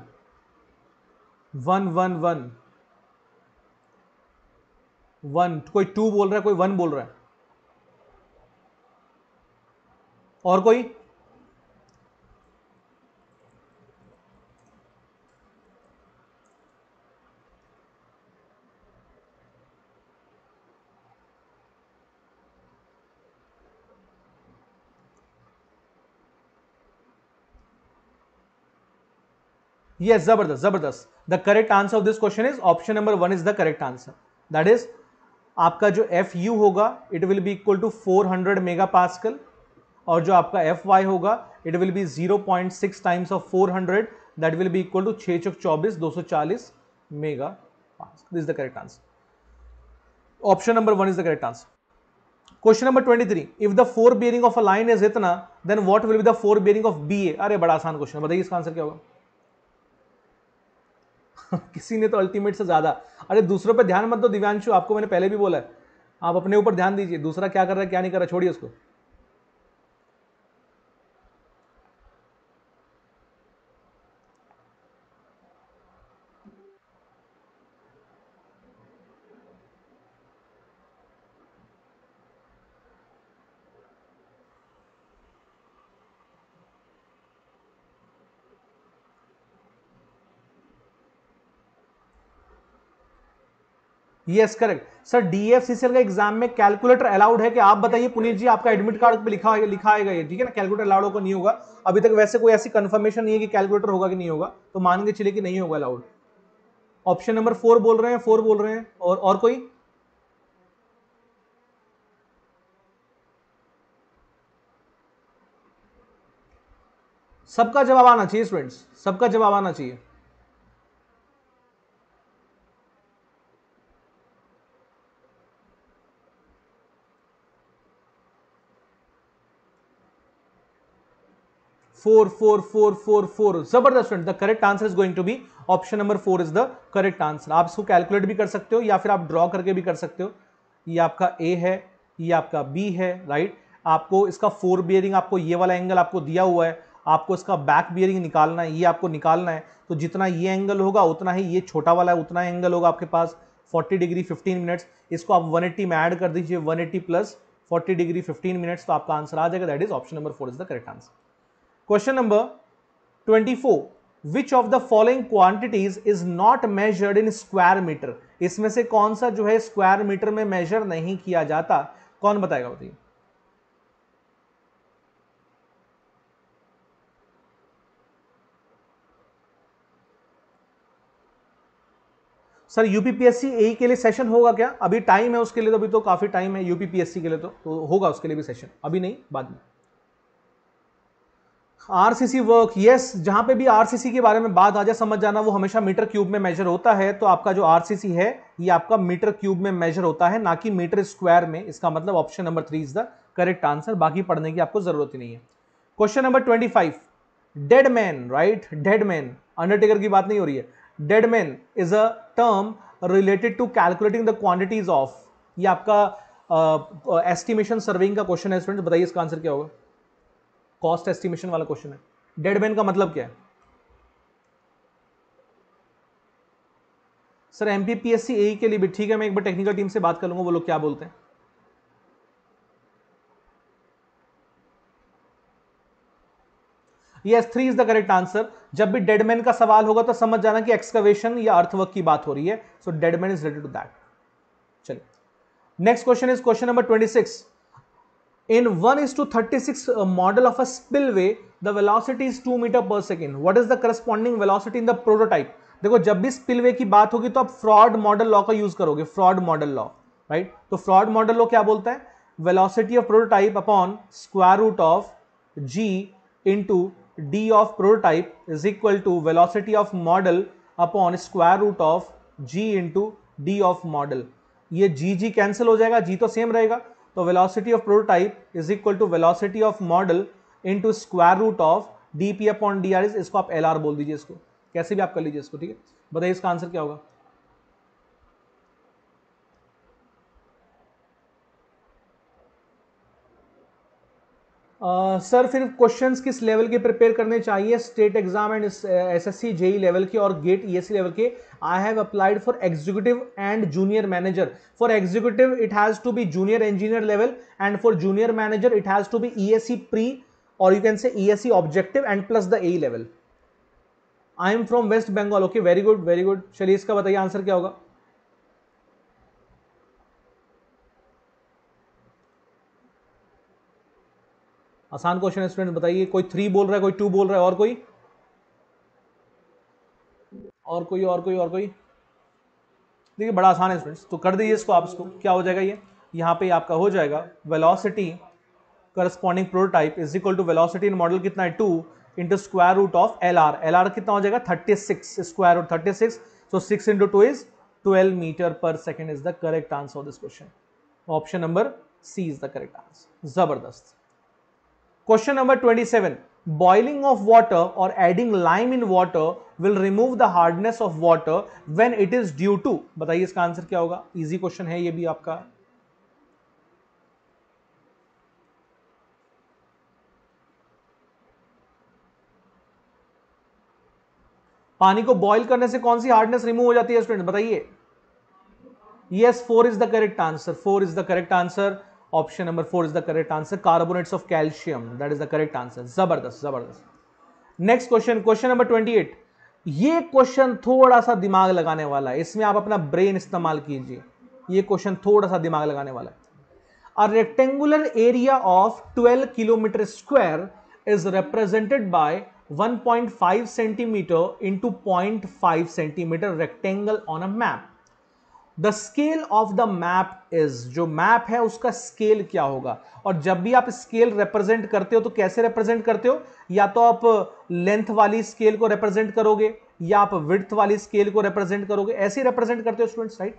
one one one one कोई टू बोल रहा है कोई वन बोल रहा है और कोई यस जबरदस्त जबरदस्त the correct answer of this question is option number one is the correct answer that is आपका जो एफ यू होगा it will be equal to 400 hundred mega pascal और जो आपका एफ वाई होगा it will be zero point six times of four hundred that will be equal to छः चौक चौबीस दो सौ चालीस mega this is the correct answer option number one is the correct answer question number twenty three if the fore bearing of a line is इतना then what will be the fore bearing of B A अरे बड़ा आसान question बताइए इसका answer क्या होगा किसी ने तो अल्टीमेट से ज़्यादा अरे दूसरों पर ध्यान मत दो दिव्यांशु आपको मैंने पहले भी बोला है आप अपने ऊपर ध्यान दीजिए दूसरा क्या कर रहा है क्या नहीं कर रहा छोड़िए उसको यस करेक्ट सर डीएफसीसीएल का एग्जाम में कैलकुलेटर अलाउड है कि आप बताइए पुनीत जी आपका एडमिट कार्ड पे लिखा लिखा है ये ठीक है ना कैलकुलेटर अलाउड होगा नहीं होगा अभी तक वैसे कोई ऐसी कंफर्मेशन नहीं है कि कैलकुलेटर होगा कि नहीं होगा तो मान के चले कि नहीं होगा अलाउड ऑप्शन नंबर फोर बोल रहे हैं फोर बोल रहे हैं और और कोई सबका जवाब आना चाहिए स्टूडेंट्स सबका जवाब आना चाहिए four four four four four जबरदस्त friend the correct answer is going to be option number four is the correct answer आप इसको कैलकुलेट भी कर सकते हो या फिर आप ड्रॉ करके भी कर सकते हो ये आपका ए है ये आपका बी है राइट आपको इसका फोर बियरिंग आपको ये वाला एंगल आपको दिया हुआ है आपको इसका बैक बियरिंग निकालना है ये आपको निकालना है तो जितना ये एंगल होगा उतना ही ये छोटा वाला है उतना एंगल होगा आपके पास 40 डिग्री 15 मिनट्स इसको आप 180 में ऐड कर दीजिए 180 प्लस 40 डिग्री 15 मिनट्स तो आपका आंसर आ जाएगा that is option number four is the correct answer Question number 24. Which of the following quantities is not measured in square metre इसमें से कौन सा जो है स्क्वायर मीटर में मेजर नहीं किया जाता कौन बताएगा बताइए सर यूपीपीएससी ए के लिए सेशन होगा क्या अभी टाइम है उसके लिए तो अभी तो काफी टाइम है यूपीपीएससी के लिए तो, तो होगा उसके लिए भी सेशन अभी नहीं बाद में आरसीसी वर्क यस जहां पे भी आरसीसी के बारे में बात आ जाए समझ जाना वो हमेशा मीटर क्यूब में मेजर होता है तो आपका जो आरसीसी है ये आपका मीटर क्यूब में मेजर होता है ना कि मीटर स्क्वायर में इसका मतलब option number three is the correct answer बाकी पढ़ने की आपको जरूरत ही नहीं है question number twenty five dead man right dead man undertaker की बात नहीं हो रही है dead man is a term related to calculating the quantities of ये आपका एस्टिमेशन सर्विंग का क्वेश्चन है स्टूडेंट बताइए इसका आंसर क्या होगा कॉस्ट एस्टिमेशन वाला क्वेश्चन है डेड मैन का मतलब क्या है सर एमपीपीएससी ए के लिए भी ठीक है मैं एक बार टेक्निकल टीम से बात कर लूंगा वो लोग क्या बोलते हैं yes three is the correct answer जब भी डेडमैन का सवाल होगा तो समझ जाना कि एक्सकवेशन या अर्थवर्क की बात हो रही है so dead man is related to that चलिए next question is question number twenty six in 1 is to 36 uh, model of a spillway the velocity is 2 meter per second what is the corresponding velocity in the prototype देखो जब भी spillway की बात होगी तो आप Froude model law का use करोगे फ्रॉड मॉडल लॉ राइट तो फ्रॉड मॉडल लॉ क्या बोलता है velocity of prototype upon square root of g into d of prototype is equal to velocity of model upon square root of g into d of model ये g जी cancel हो जाएगा जी तो same रहेगा तो velocity of prototype is equal to velocity of model into square root of D P upon D R इसको आप L R बोल दीजिए इसको कैसे भी आप कर लीजिए इसको ठीक है बताइए इसका आंसर क्या होगा सर फिर क्वेश्चंस किस लेवल के प्रिपेयर करने चाहिए state exam and S S C JE level के और गेट ई लेवल के I have applied for executive and junior manager for executive it has to be junior engineer level and for junior manager it has to be E S C pre और you can say E S C objective and plus the A level I am from West Bengal okay very good very good चलिए इसका बताइए answer क्या होगा आसान question है student बताइए कोई थ्री बोल रहा है कोई टू बोल रहा है और कोई और कोई और कोई और कोई देखिए बड़ा आसान है स्टूडेंट्स तो कर दीजिए इसको आप इसको क्या हो जाएगा ये यहाँ पे आपका हो जाएगा velocity corresponding prototype is equal to velocity in model कितना है two into square root of L R L R कितना हो जाएगा thirty six square root thirty six so six into two is twelve metre per second is the correct answer of this question option number C is the correct answer जबरदस्त question number twenty seven boiling of water और adding lime in water will remove the hardness of water when it is due to बताइए इसका answer क्या होगा easy question है ये भी आपका पानी को बॉइल करने से कौन सी हार्डनेस रिमूव हो जाती है स्टूडेंट बताइए yes four is the correct answer four is the correct answer option number four is the correct answer carbonates of calcium that is the correct answer जबरदस्त जबरदस्त next question question number twenty eight ये question थोड़ा सा दिमाग लगाने वाला है इसमें आप अपना ब्रेन इस्तेमाल कीजिए ये क्वेश्चन थोड़ा सा दिमाग लगाने वाला है a rectangular area of 12 kilometre square is represented by 1.5 centimetre into 0.5 centimetre rectangle on a map the scale of the map is जो मैप है उसका स्केल क्या होगा और जब भी आप स्केल रिप्रेजेंट करते हो तो कैसे रिप्रेजेंट करते हो या तो आप लेंथ वाली स्केल को रिप्रेजेंट करोगे या आप विड्थ वाली स्केल को रिप्रेजेंट करोगे ऐसे रिप्रेजेंट करते हो स्टूडेंट्स राइट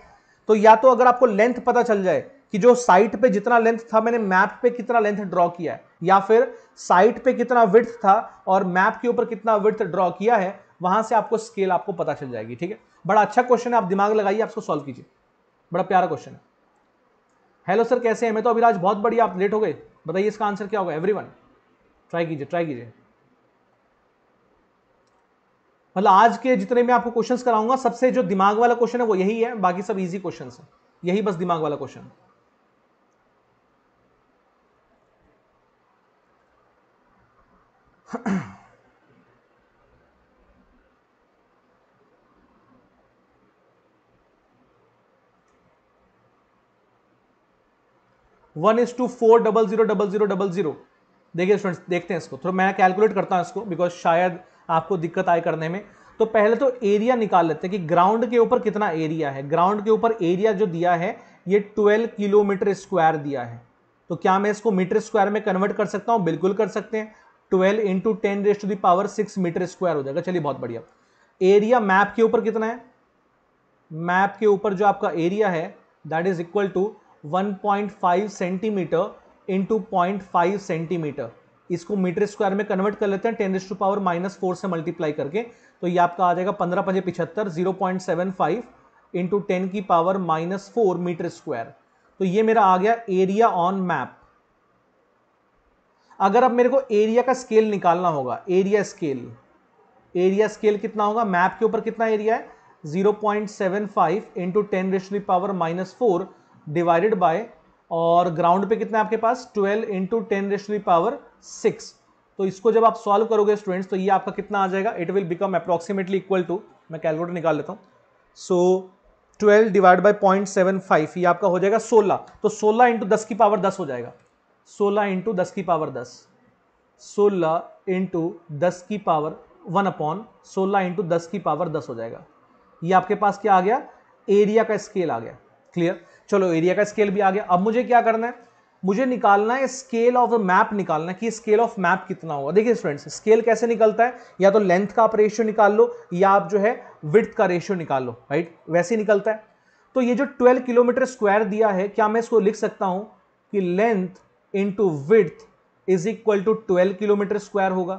तो या तो अगर आपको लेंथ पता चल जाए कि जो साइट पे जितना लेंथ था मैंने मैप पे कितना लेंथ ड्रॉ किया है या फिर साइट पे कितना विड्थ था और मैप के ऊपर कितना विथ ड्रॉ किया है वहां से आपको स्केल आपको पता चल जाएगी ठीक है बड़ा अच्छा क्वेश्चन है आप दिमाग लगाइए आप इसको सॉल्व कीजिए बड़ा प्यारा क्वेश्चन है हेलो सर कैसे हैं मैं तो अभिराज बहुत बढ़िया आप लेट हो गए बताइए इसका आंसर क्या होगा एवरी ट्राई कीजिए ट्राई कीजिए मतलब आज के जितने मैं आपको क्वेश्चंस कराऊंगा सबसे जो दिमाग वाला क्वेश्चन है वो यही है बाकी सब इजी क्वेश्चन है यही बस दिमाग वाला क्वेश्चन है one is to four double zero double zero double zero देखिए स्टूडेंट्स देखते हैं इसको थोड़ा मैं कैलकुलेट करता हूँ इसको बिकॉज शायद आपको दिक्कत आए करने में तो पहले तो एरिया निकाल लेते हैं कि ग्राउंड के ऊपर कितना एरिया है ग्राउंड के ऊपर एरिया जो दिया है ये ट्वेल्व किलोमीटर स्क्वायर दिया है तो क्या मैं इसको मीटर स्क्वायर में कन्वर्ट कर सकता हूँ बिल्कुल कर सकते हैं twelve into ten raise to the power six metre square हो जाएगा चलिए बहुत बढ़िया एरिया मैप के ऊपर कितना है मैप के ऊपर जो आपका एरिया है that is equal to 1.5 centimetre into point centimetre इसको मीटर स्क्वायर में कन्वर्ट कर लेते हैं ten to power minus four से मल्टीप्लाई करके तो ये आपका आ जाएगा पंद्रह पंजे पिछहत्तर zero point seven five into ten की power minus four metre square तो ये मेरा आ गया एरिया ऑन मैप अगर अब मेरे को एरिया का स्केल निकालना होगा एरिया स्केल एरिया स्केल कितना होगा मैप के ऊपर कितना एरिया है zero point seven five into ten रेशनी power minus four divided by और ग्राउंड पे कितना है आपके पास 12 into ten raised power six तो इसको जब आप सॉल्व करोगे स्टूडेंट्स तो ये आपका कितना आ जाएगा it will become approximately equal to मैं कैलकुलेटर निकाल लेता हूँ सो 12 डिवाइड बाय 0.75 ये आपका हो जाएगा सोलह तो सोलह इंटू दस की पावर दस हो जाएगा सोलह इंटू दस की पावर दस सोलह इंटू दस की पावर वन अपॉन सोलह इंटू दस की पावर दस हो जाएगा ये आपके पास क्या आ गया एरिया का स्केल आ गया क्लियर चलो एरिया का स्केल भी आ गया अब मुझे क्या करना है मुझे निकालना है स्केल ऑफ मैप निकालना है कि स्केल ऑफ मैप कितना होगा देखिए स्टूडेंट्स स्केल कैसे निकलता है या तो लेंथ का आप रेशियो निकाल लो या आप जो है विथ का रेशियो निकाल लो राइट वैसे ही निकलता है तो ये जो 12 किलोमीटर स्क्वायर दिया है क्या मैं इसको लिख सकता हूं कि length into width is equal to twelve kilometre square होगा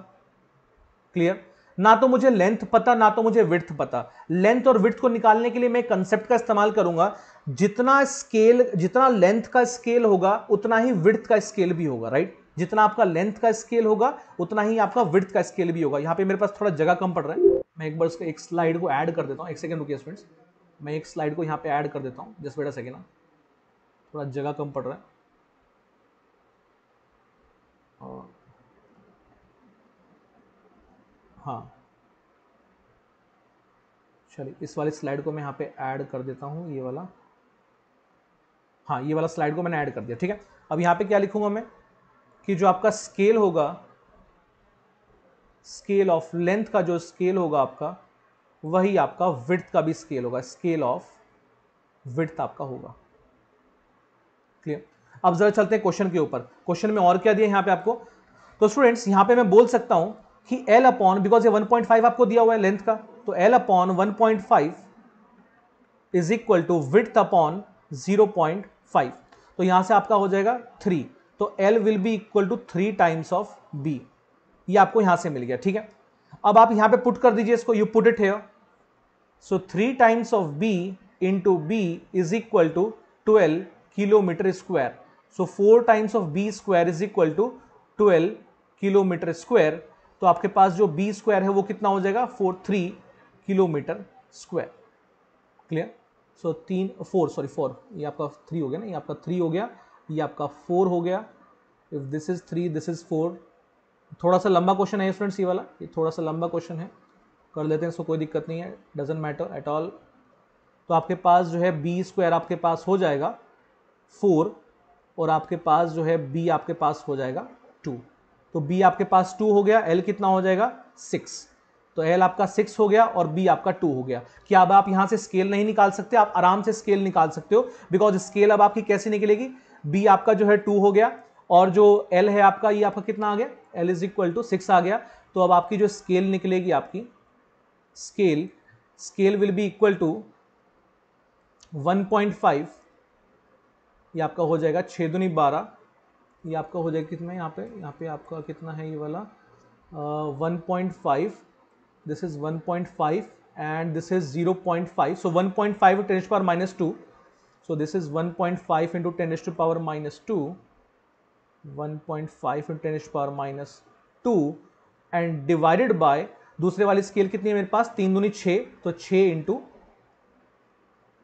क्लियर ना तो मुझे लेंथ पता ना तो मुझे विर्थ पता लेंथ और विर्थ को निकालने के लिए मैं कंसेप्ट का इस्तेमाल करूंगा जितना स्केल जितना लेंथ का स्केल होगा उतना ही विड्थ का स्केल भी होगा राइट जितना आपका लेंथ का स्केल होगा उतना ही आपका विड्थ का स्केल भी होगा यहाँ पे मेरे पास थोड़ा जगह कम पड़ रहा है मैं एक बार उसका एक स्लाइड को ऐड कर देता हूँ एक सेकंड रुकिए फ्रेंड्स मैं एक स्लाइड को यहाँ पे ऐड कर देता हूँ जस्ट बेटा सेकेंड ना थोड़ा जगह कम पड़ रहा है और हाँ चलिए इस वाले स्लाइड को मैं यहाँ पे ऐड कर देता हूँ ये वाला हाँ ये वाला स्लाइड को मैंने ऐड कर दिया ठीक है अब यहाँ पे क्या लिखूंगा मैं कि जो आपका स्केल होगा स्केल ऑफ लेंथ का जो स्केल होगा आपका वही आपका विथ का भी स्केल होगा स्केल ऑफ विथ आपका होगा क्लियर अब जरा चलते हैं क्वेश्चन के ऊपर क्वेश्चन में और क्या दिया यहाँ पे आपको तो स्टूडेंट्स यहाँ पे मैं बोल सकता हूँ कि एल अपॉन बिकॉज ये 1.5 आपको दिया हुआ है लेंथ का तो L upon 1.5 is equal to width upon point five तो यहां से आपका हो जाएगा थ्री तो L will be equal to three times of B ये आपको यहां से मिल गया ठीक है अब आप यहां पे पुट कर दीजिए इसको you put it here so three times of B into B is equal to twelve kilometre square so four times of B square is equal to twelve kilometre square तो आपके पास जो बी स्क्वायर है वो कितना हो जाएगा four three kilometre square clear so तीन four sorry four ये आपका थ्री हो गया ना ये आपका थ्री हो गया ये आपका फोर हो गया if this is three this is four थोड़ा सा लंबा क्वेश्चन है फ्रेंड्स ये वाला ये थोड़ा सा लंबा क्वेश्चन है कर लेते हैं इसको कोई दिक्कत नहीं है डजेंट मैटर एट ऑल तो आपके पास जो है बी स्क्वायर आपके पास हो जाएगा फोर और आपके पास जो है बी आपके पास हो जाएगा टू तो बी आपके पास टू हो गया एल कितना हो जाएगा सिक्स तो एल आपका सिक्स हो गया और बी आपका टू हो गया क्या अब आप यहां से स्केल नहीं निकाल सकते आप आराम से स्केल निकाल सकते हो बिकॉज स्केल अब आपकी कैसे निकलेगी बी आपका जो है टू हो गया और जो एल है आपका ये आपका कितना आ गया L is equal to six आ गया तो अब आपकी जो स्केल निकलेगी आपकी scale scale will be equal to one point five ये आपका हो जाएगा छः दुनी बारह ये आपका हो जाएगा कितना यहाँ पे यहाँ पे आपका कितना है ये वाला one point five this is 1.5 and this is 0.5 so 1.5 to 10 to power minus 2 so this is 1.5 into 10 to power minus 2 1.5 into 10 to power minus 2 and divided by दूसरे वाली स्केल कितनी है मेरे पास तीन दूनी छः तो छः into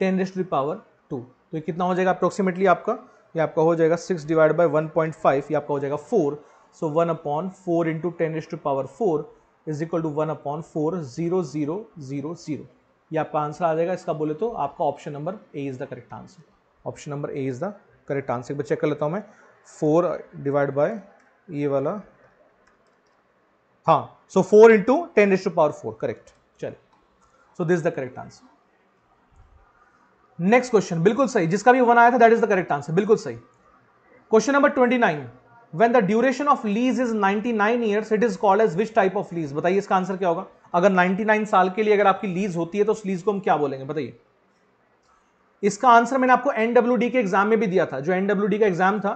ten raised to power two तो ये कितना हो जाएगा अप्रोक्सीमेटली आपका ये आपका हो जाएगा six divide by one point five ये आपका हो जाएगा four so one upon four into ten raised to power four is equal to one upon four zero zero zero zero ये आपका आंसर आ जाएगा इसका बोले तो आपका option number A is the correct answer option number A is the correct answer एक बार चेक कर लेता हूँ मैं फोर डिवाइड बाय ये वाला हाँ so four into ten is to power four correct चलिए so this the correct answer next question बिल्कुल सही जिसका भी वन आया था that is the correct answer बिल्कुल सही question number twenty nine the duration of lease is ninety 99 year it is called as which type of lease बताइए इसका आंसर क्या होगा अगर 99 साल के लिए अगर आपकी लीज होती है तो उस लीज को हम क्या बोलेंगे बताइए इसका आंसर मैंने आपको एनडब्ल्यू के एग्जाम में भी दिया था जो एनडब्ल्यू का एग्जाम था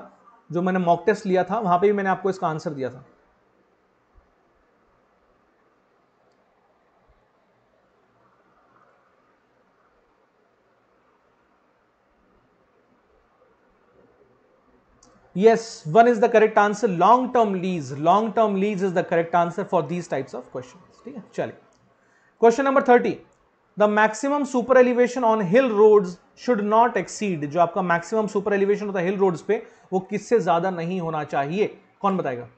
जो मैंने मॉक टेस्ट लिया था वहां पर भी मैंने आपको इसका आंसर दिया था Yes, one is the correct answer. Long term lease. Long term lease is the correct answer for these types of questions. ठीक है चलिए question number thirty the maximum super elevation on hill roads should not exceed जो आपका maximum super elevation होता है हिल roads पे वो किससे ज्यादा नहीं होना चाहिए कौन बताएगा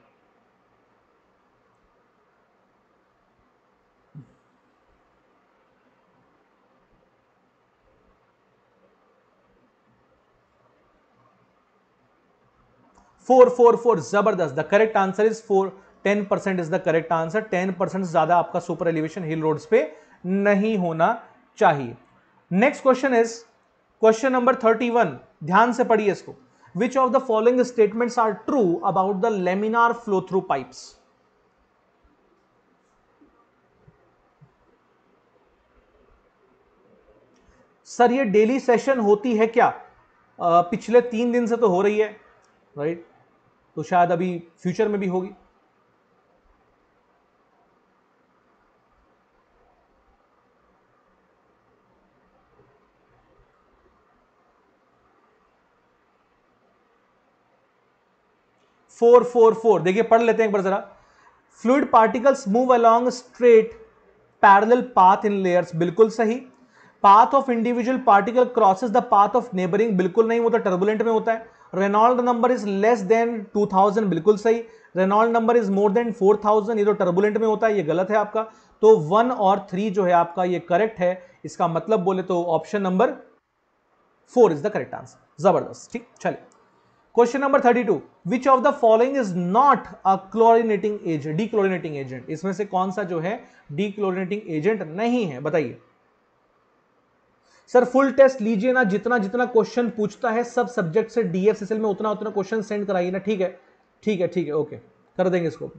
फोर फोर फोर जबरदस्त the correct answer is four ten percent is the correct answer ten percent ज्यादा आपका सुपर एलिवेशन हिल रोड्स पे नहीं होना चाहिए next question is question number thirty one ध्यान से पढ़िए इसको which of the following statements are true about the laminar flow through pipes sir ये डेली सेशन होती है क्या आ, पिछले तीन दिन से तो हो रही है राइट right? तो शायद अभी फ्यूचर में भी होगी फोर फोर फोर देखिए पढ़ लेते हैं एक बार जरा fluid particles move along straight parallel path in layers बिल्कुल सही path of individual particle crosses the path of neighbouring बिल्कुल नहीं वो तो टर्बुलेंट में होता है Reynold number is less than 2000 बिल्कुल सही Reynold number is more than 4000 ये तो टर्बुलेंट में होता है ये गलत है आपका तो वन और थ्री जो है आपका ये करेक्ट है इसका मतलब बोले तो option number four is the correct answer जबरदस्त ठीक चलिए question number thirty two which of the following is not a chlorinating agent chlorinating agent इसमें से कौन सा जो है क्लोरिनेटिंग एजेंट नहीं है बताइए सर फुल टेस्ट लीजिए ना जितना जितना क्वेश्चन पूछता है सब सब्जेक्ट से डीएफसीएल में उतना उतना क्वेश्चन सेंड कराइए ना ठीक है ठीक है ठीक है ओके कर देंगे इसको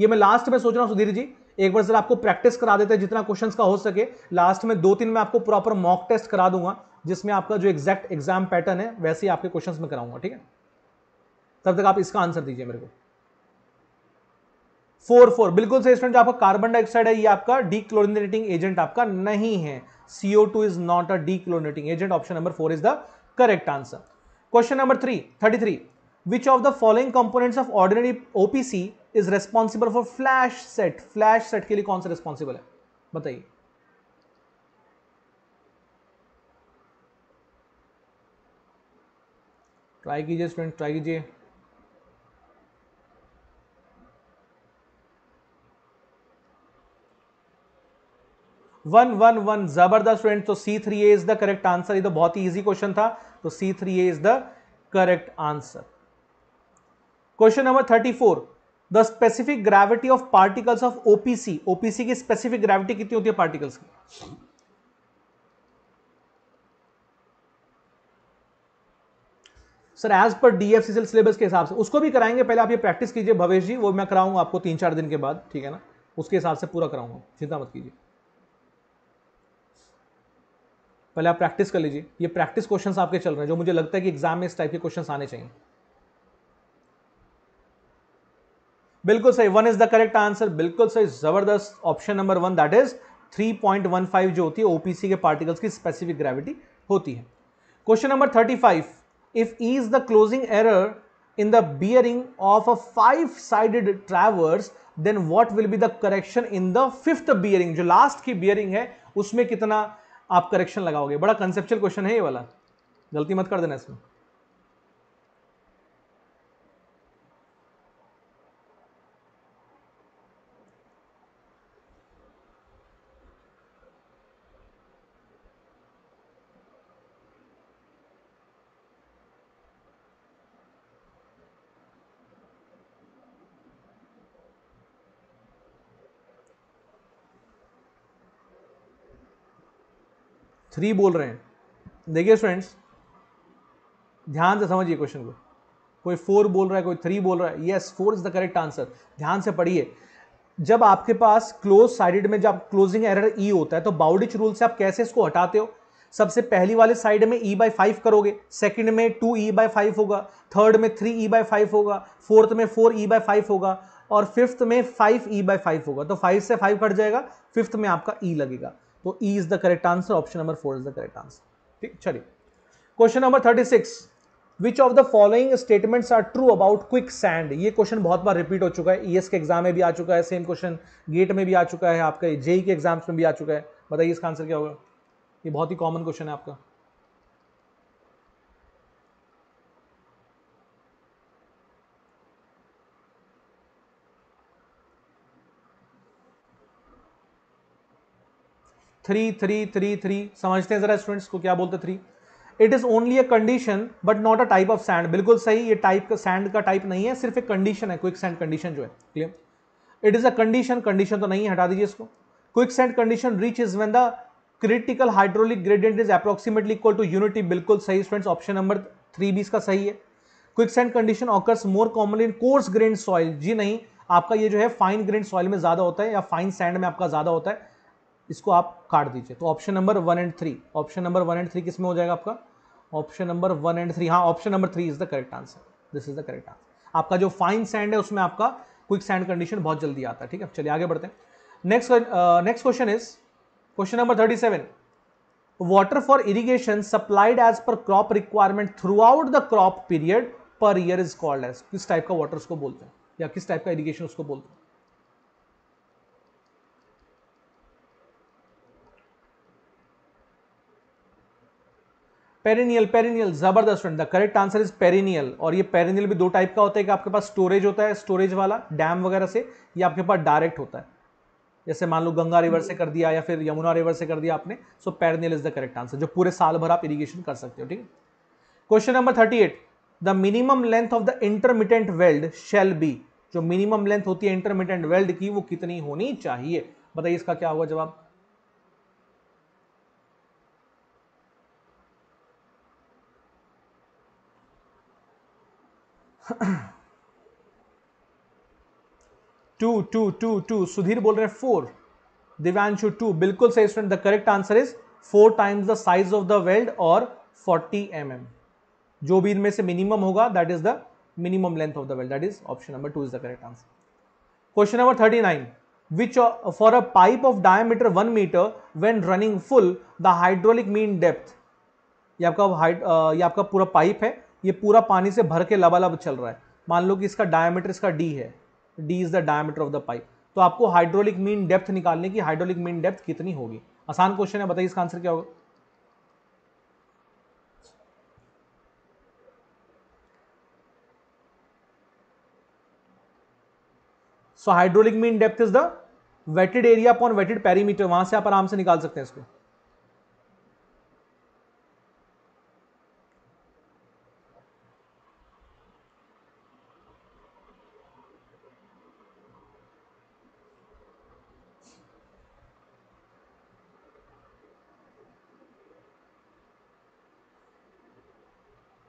ये मैं लास्ट में सोच रहा हूँ सुधीर जी एक बार सर आपको प्रैक्टिस करा देते हैं जितना क्वेश्चंस का हो सके लास्ट में दो तीन में आपको प्रॉपर मॉक टेस्ट करा दूंगा जिसमें आपका जो एग्जैक्ट एग्जाम पैटर्न है वैसे ही आपके क्वेश्चंस में कराऊंगा ठीक है तब तक आप इसका आंसर दीजिए मेरे को फोर फोर बिल्कुल सही स्टूडेंट आपका कार्बन डाइऑक्साइड है ये आपका डी एजेंट आपका नहीं है CO2 is not a dechlorinating agent. Option number four is the correct answer. Question number three, thirty-three. Which of the following components of ordinary OPC is responsible for flash set? Flash set के लिए कौन सा responsible है? बताइए. Try कीजिए student Try कीजिए one one one जबरदस्त student तो C three A is the correct answer ये तो बहुत ही इजी क्वेश्चन था तो C three A is the correct answer question number thirty four the specific gravity of particles of OPC OPC की specific gravity कितनी होती है पार्टिकल्स की सर एज पर डीएफसीएल सिलेबस के हिसाब से उसको भी कराएंगे पहले आप ये प्रैक्टिस कीजिए भवेश जी वो मैं कराऊंगा आपको तीन चार दिन के बाद ठीक है ना उसके हिसाब से पूरा कराऊंगा चिंता मत कीजिए पहले आप प्रैक्टिस कर लीजिए ये प्रैक्टिस क्वेश्चन आपके चल रहे हैं जो मुझे लगता है कि एग्जाम में इस टाइप के क्वेश्चन आने चाहिए बिल्कुल सही one is the correct answer बिल्कुल सही जबरदस्त option number one that is 3.15 जो होती है ओपीसी के पार्टिकल्स की स्पेसिफिक ग्रेविटी होती है question number 35 if E is the closing error in the bearing of a five sided traverse then what will be the correction in the fifth bearing जो last की bearing है उसमें कितना आप correction लगाओगे बड़ा कंसेप्चुअल क्वेश्चन है ये वाला गलती मत कर देना इसमें थ्री बोल रहे हैं देखिए फ्रेंड्स ध्यान से समझिए क्वेश्चन को कोई फोर बोल रहा है कोई थ्री बोल रहा है yes four is the correct answer ध्यान से पढ़िए जब आपके पास क्लोज साइडेड में जब क्लोजिंग एरर ई होता है तो बाउडिच रूल से आप कैसे इसको हटाते हो सबसे पहली वाले साइड में ई बाई फाइव करोगे सेकंड में टू ई बाई फाइव होगा थर्ड में थ्री ई बाई फाइव होगा फोर्थ में फोर ई बाई फाइव होगा और फिफ्थ में फाइव ई बाई फाइव होगा तो फाइव से फाइव कट जाएगा फिफ्थ में आपका ई e लगेगा तो E is the correct answer option number four is the correct answer ठीक चलिए question number thirty six which of the following statements are true about quick sand ये question बहुत बार रिपीट हो चुका है ई e के एग्जाम में भी आ चुका है सेम क्वेश्चन गेट में भी आ चुका है आपका जेई e के एग्जाम्स में भी आ चुका है बताइए इसका आंसर क्या होगा ये बहुत ही कॉमन क्वेश्चन है आपका थ्री थ्री थ्री थ्री समझते हैं जरा स्टूडेंट्स को क्या बोलते three it is only a condition but not a type of sand बिल्कुल सही ये टाइप का सैंड का टाइप नहीं है सिर्फ एक कंडीशन है क्विक सैंड कंडीशन जो है clear it is a condition condition तो नहीं है हटा दीजिए इसको quick sand condition reach is when the critical hydraulic gradient is approximately equal to unity बिल्कुल सही स्टूडेंट्स ऑप्शन नंबर थ्री बीस का सही है quick sand condition occurs more common in coarse grain soil जी नहीं आपका ये जो है फाइन ग्रेन सॉइल में ज्यादा होता है या फाइन सैंड में आपका ज्यादा होता है इसको आप काट दीजिए तो option number one and three option number one and three किस में हो जाएगा आपका option number one and three हाँ option number three is the correct answer this is the correct answer आपका जो फाइन सैंड है उसमें आपका क्विक सैंड कंडीशन बहुत जल्दी आता है ठीक है चलिए आगे बढ़ते हैं next next question is question number thirty seven for irrigation supplied as per crop requirement throughout the crop period per year is called as किस टाइप का वाटर उसको बोलते हैं या किस टाइप का इरीगेशन उसको बोलते हैं पेरिनियल पेरिनियल जबरदस्त friend the correct answer is perennial और ये पेरिनियल भी दो टाइप का होता है कि आपके पास स्टोरेज होता है स्टोरेज वाला डैम वगैरह से या आपके पास डायरेक्ट होता है जैसे मान लो गंगा रिवर से कर दिया या फिर यमुना रिवर से कर दिया आपने so perennial is the correct answer जो पूरे साल भर आप इरीगेशन कर सकते हो ठीक है question number thirty eight the minimum length of the intermediate weld shall be जो मिनिमम लेंथ होती है इंटरमीडियंट वेल्ड की वो कितनी होनी चाहिए बताइए इसका क्या होगा जवाब two two two two Sudhir बोल रहे हैं फोर दिव्यांशु टू बिल्कुल सही student the correct answer is four times the size of the weld और फोर्टी एम एम जो भी इनमें से मिनिमम होगा that is the minimum length of the weld that is option number two is the correct answer question number thirty nine which for a pipe of diameter one metre when running full the hydraulic mean depth ये आपका hide uh, ये आपका पूरा pipe है ये पूरा पानी से भर के लबालब चल रहा है मान लो कि इसका डायमीटर इसका डी है D is the diameter of the pipe तो आपको हाइड्रोलिक मीन डेप्थ निकालने की हाइड्रोलिक मीन डेप्थ कितनी होगी आसान क्वेश्चन है बताइए इसका आंसर क्या होगा so hydraulic mean depth is the wetted area upon wetted perimeter वहां से आप आराम से निकाल सकते हैं इसको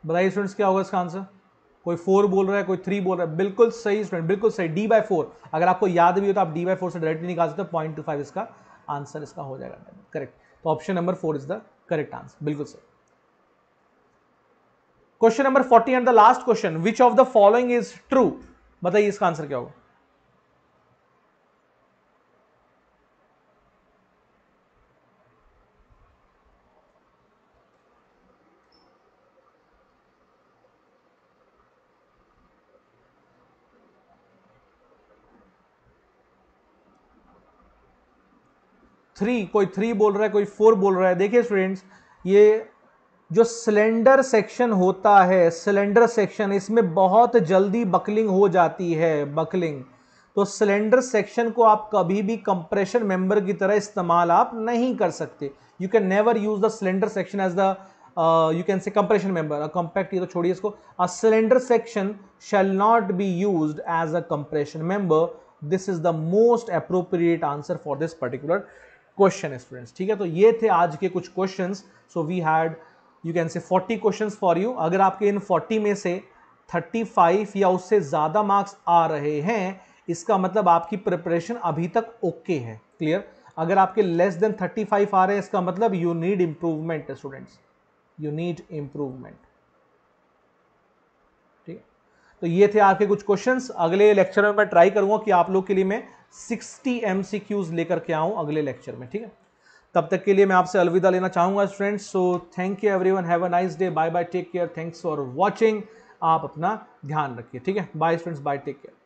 बताइए स्टूडेंट्स क्या होगा इसका आंसर कोई फोर बोल रहा है कोई थ्री बोल रहा है बिल्कुल सही स्टूडेंट बिल्कुल सही डी बाई फोर अगर आपको याद भी हो तो आप डी बाई फोर से डायरेक्टली निकाल सकते हो पॉइंट टू फाइव इसका आंसर इसका हो जाएगा करेक्ट तो option number four is the correct answer बिल्कुल सही question number forty and the last question which of the following is true बताइए इसका आंसर क्या होगा थ्री कोई थ्री बोल रहा है कोई फोर बोल रहा है देखिए स्टूडेंट्स ये जो सिलेंडर सेक्शन होता है सिलेंडर सेक्शन इसमें बहुत जल्दी बकलिंग हो जाती है बकलिंग तो सिलेंडर सेक्शन को आप कभी भी कंप्रेशन मेंबर की तरह इस्तेमाल आप नहीं कर सकते you can never use the cylinder section as the you can say compression member compact ये तो छोड़िए इसको a cylinder section shall not be use as a compression member this is the most appropriate answer for this particular question students ठीक है तो ये थे आज के कुछ question so we had you can say 40 question for you अगर आपके इन 40 में से 35 या उससे ज़्यादा मार्क्स आ रहे हैं इसका मतलब आपकी प्रिपरेशन अभी तक ओके okay है क्लियर अगर आपके लेस देन 35 आ रहे हैं इसका मतलब you need improvement students you need improvement तो ये थे आपके कुछ क्वेश्चंस अगले लेक्चर में मैं ट्राई करूंगा कि आप लोग के लिए मैं 60 एम लेकर के आऊँ अगले लेक्चर में ठीक है तब तक के लिए मैं आपसे अलविदा लेना चाहूँगा students so thank you everyone have a nice day bye bye take care thanks for watching आप अपना ध्यान रखिए ठीक है bye students bye take care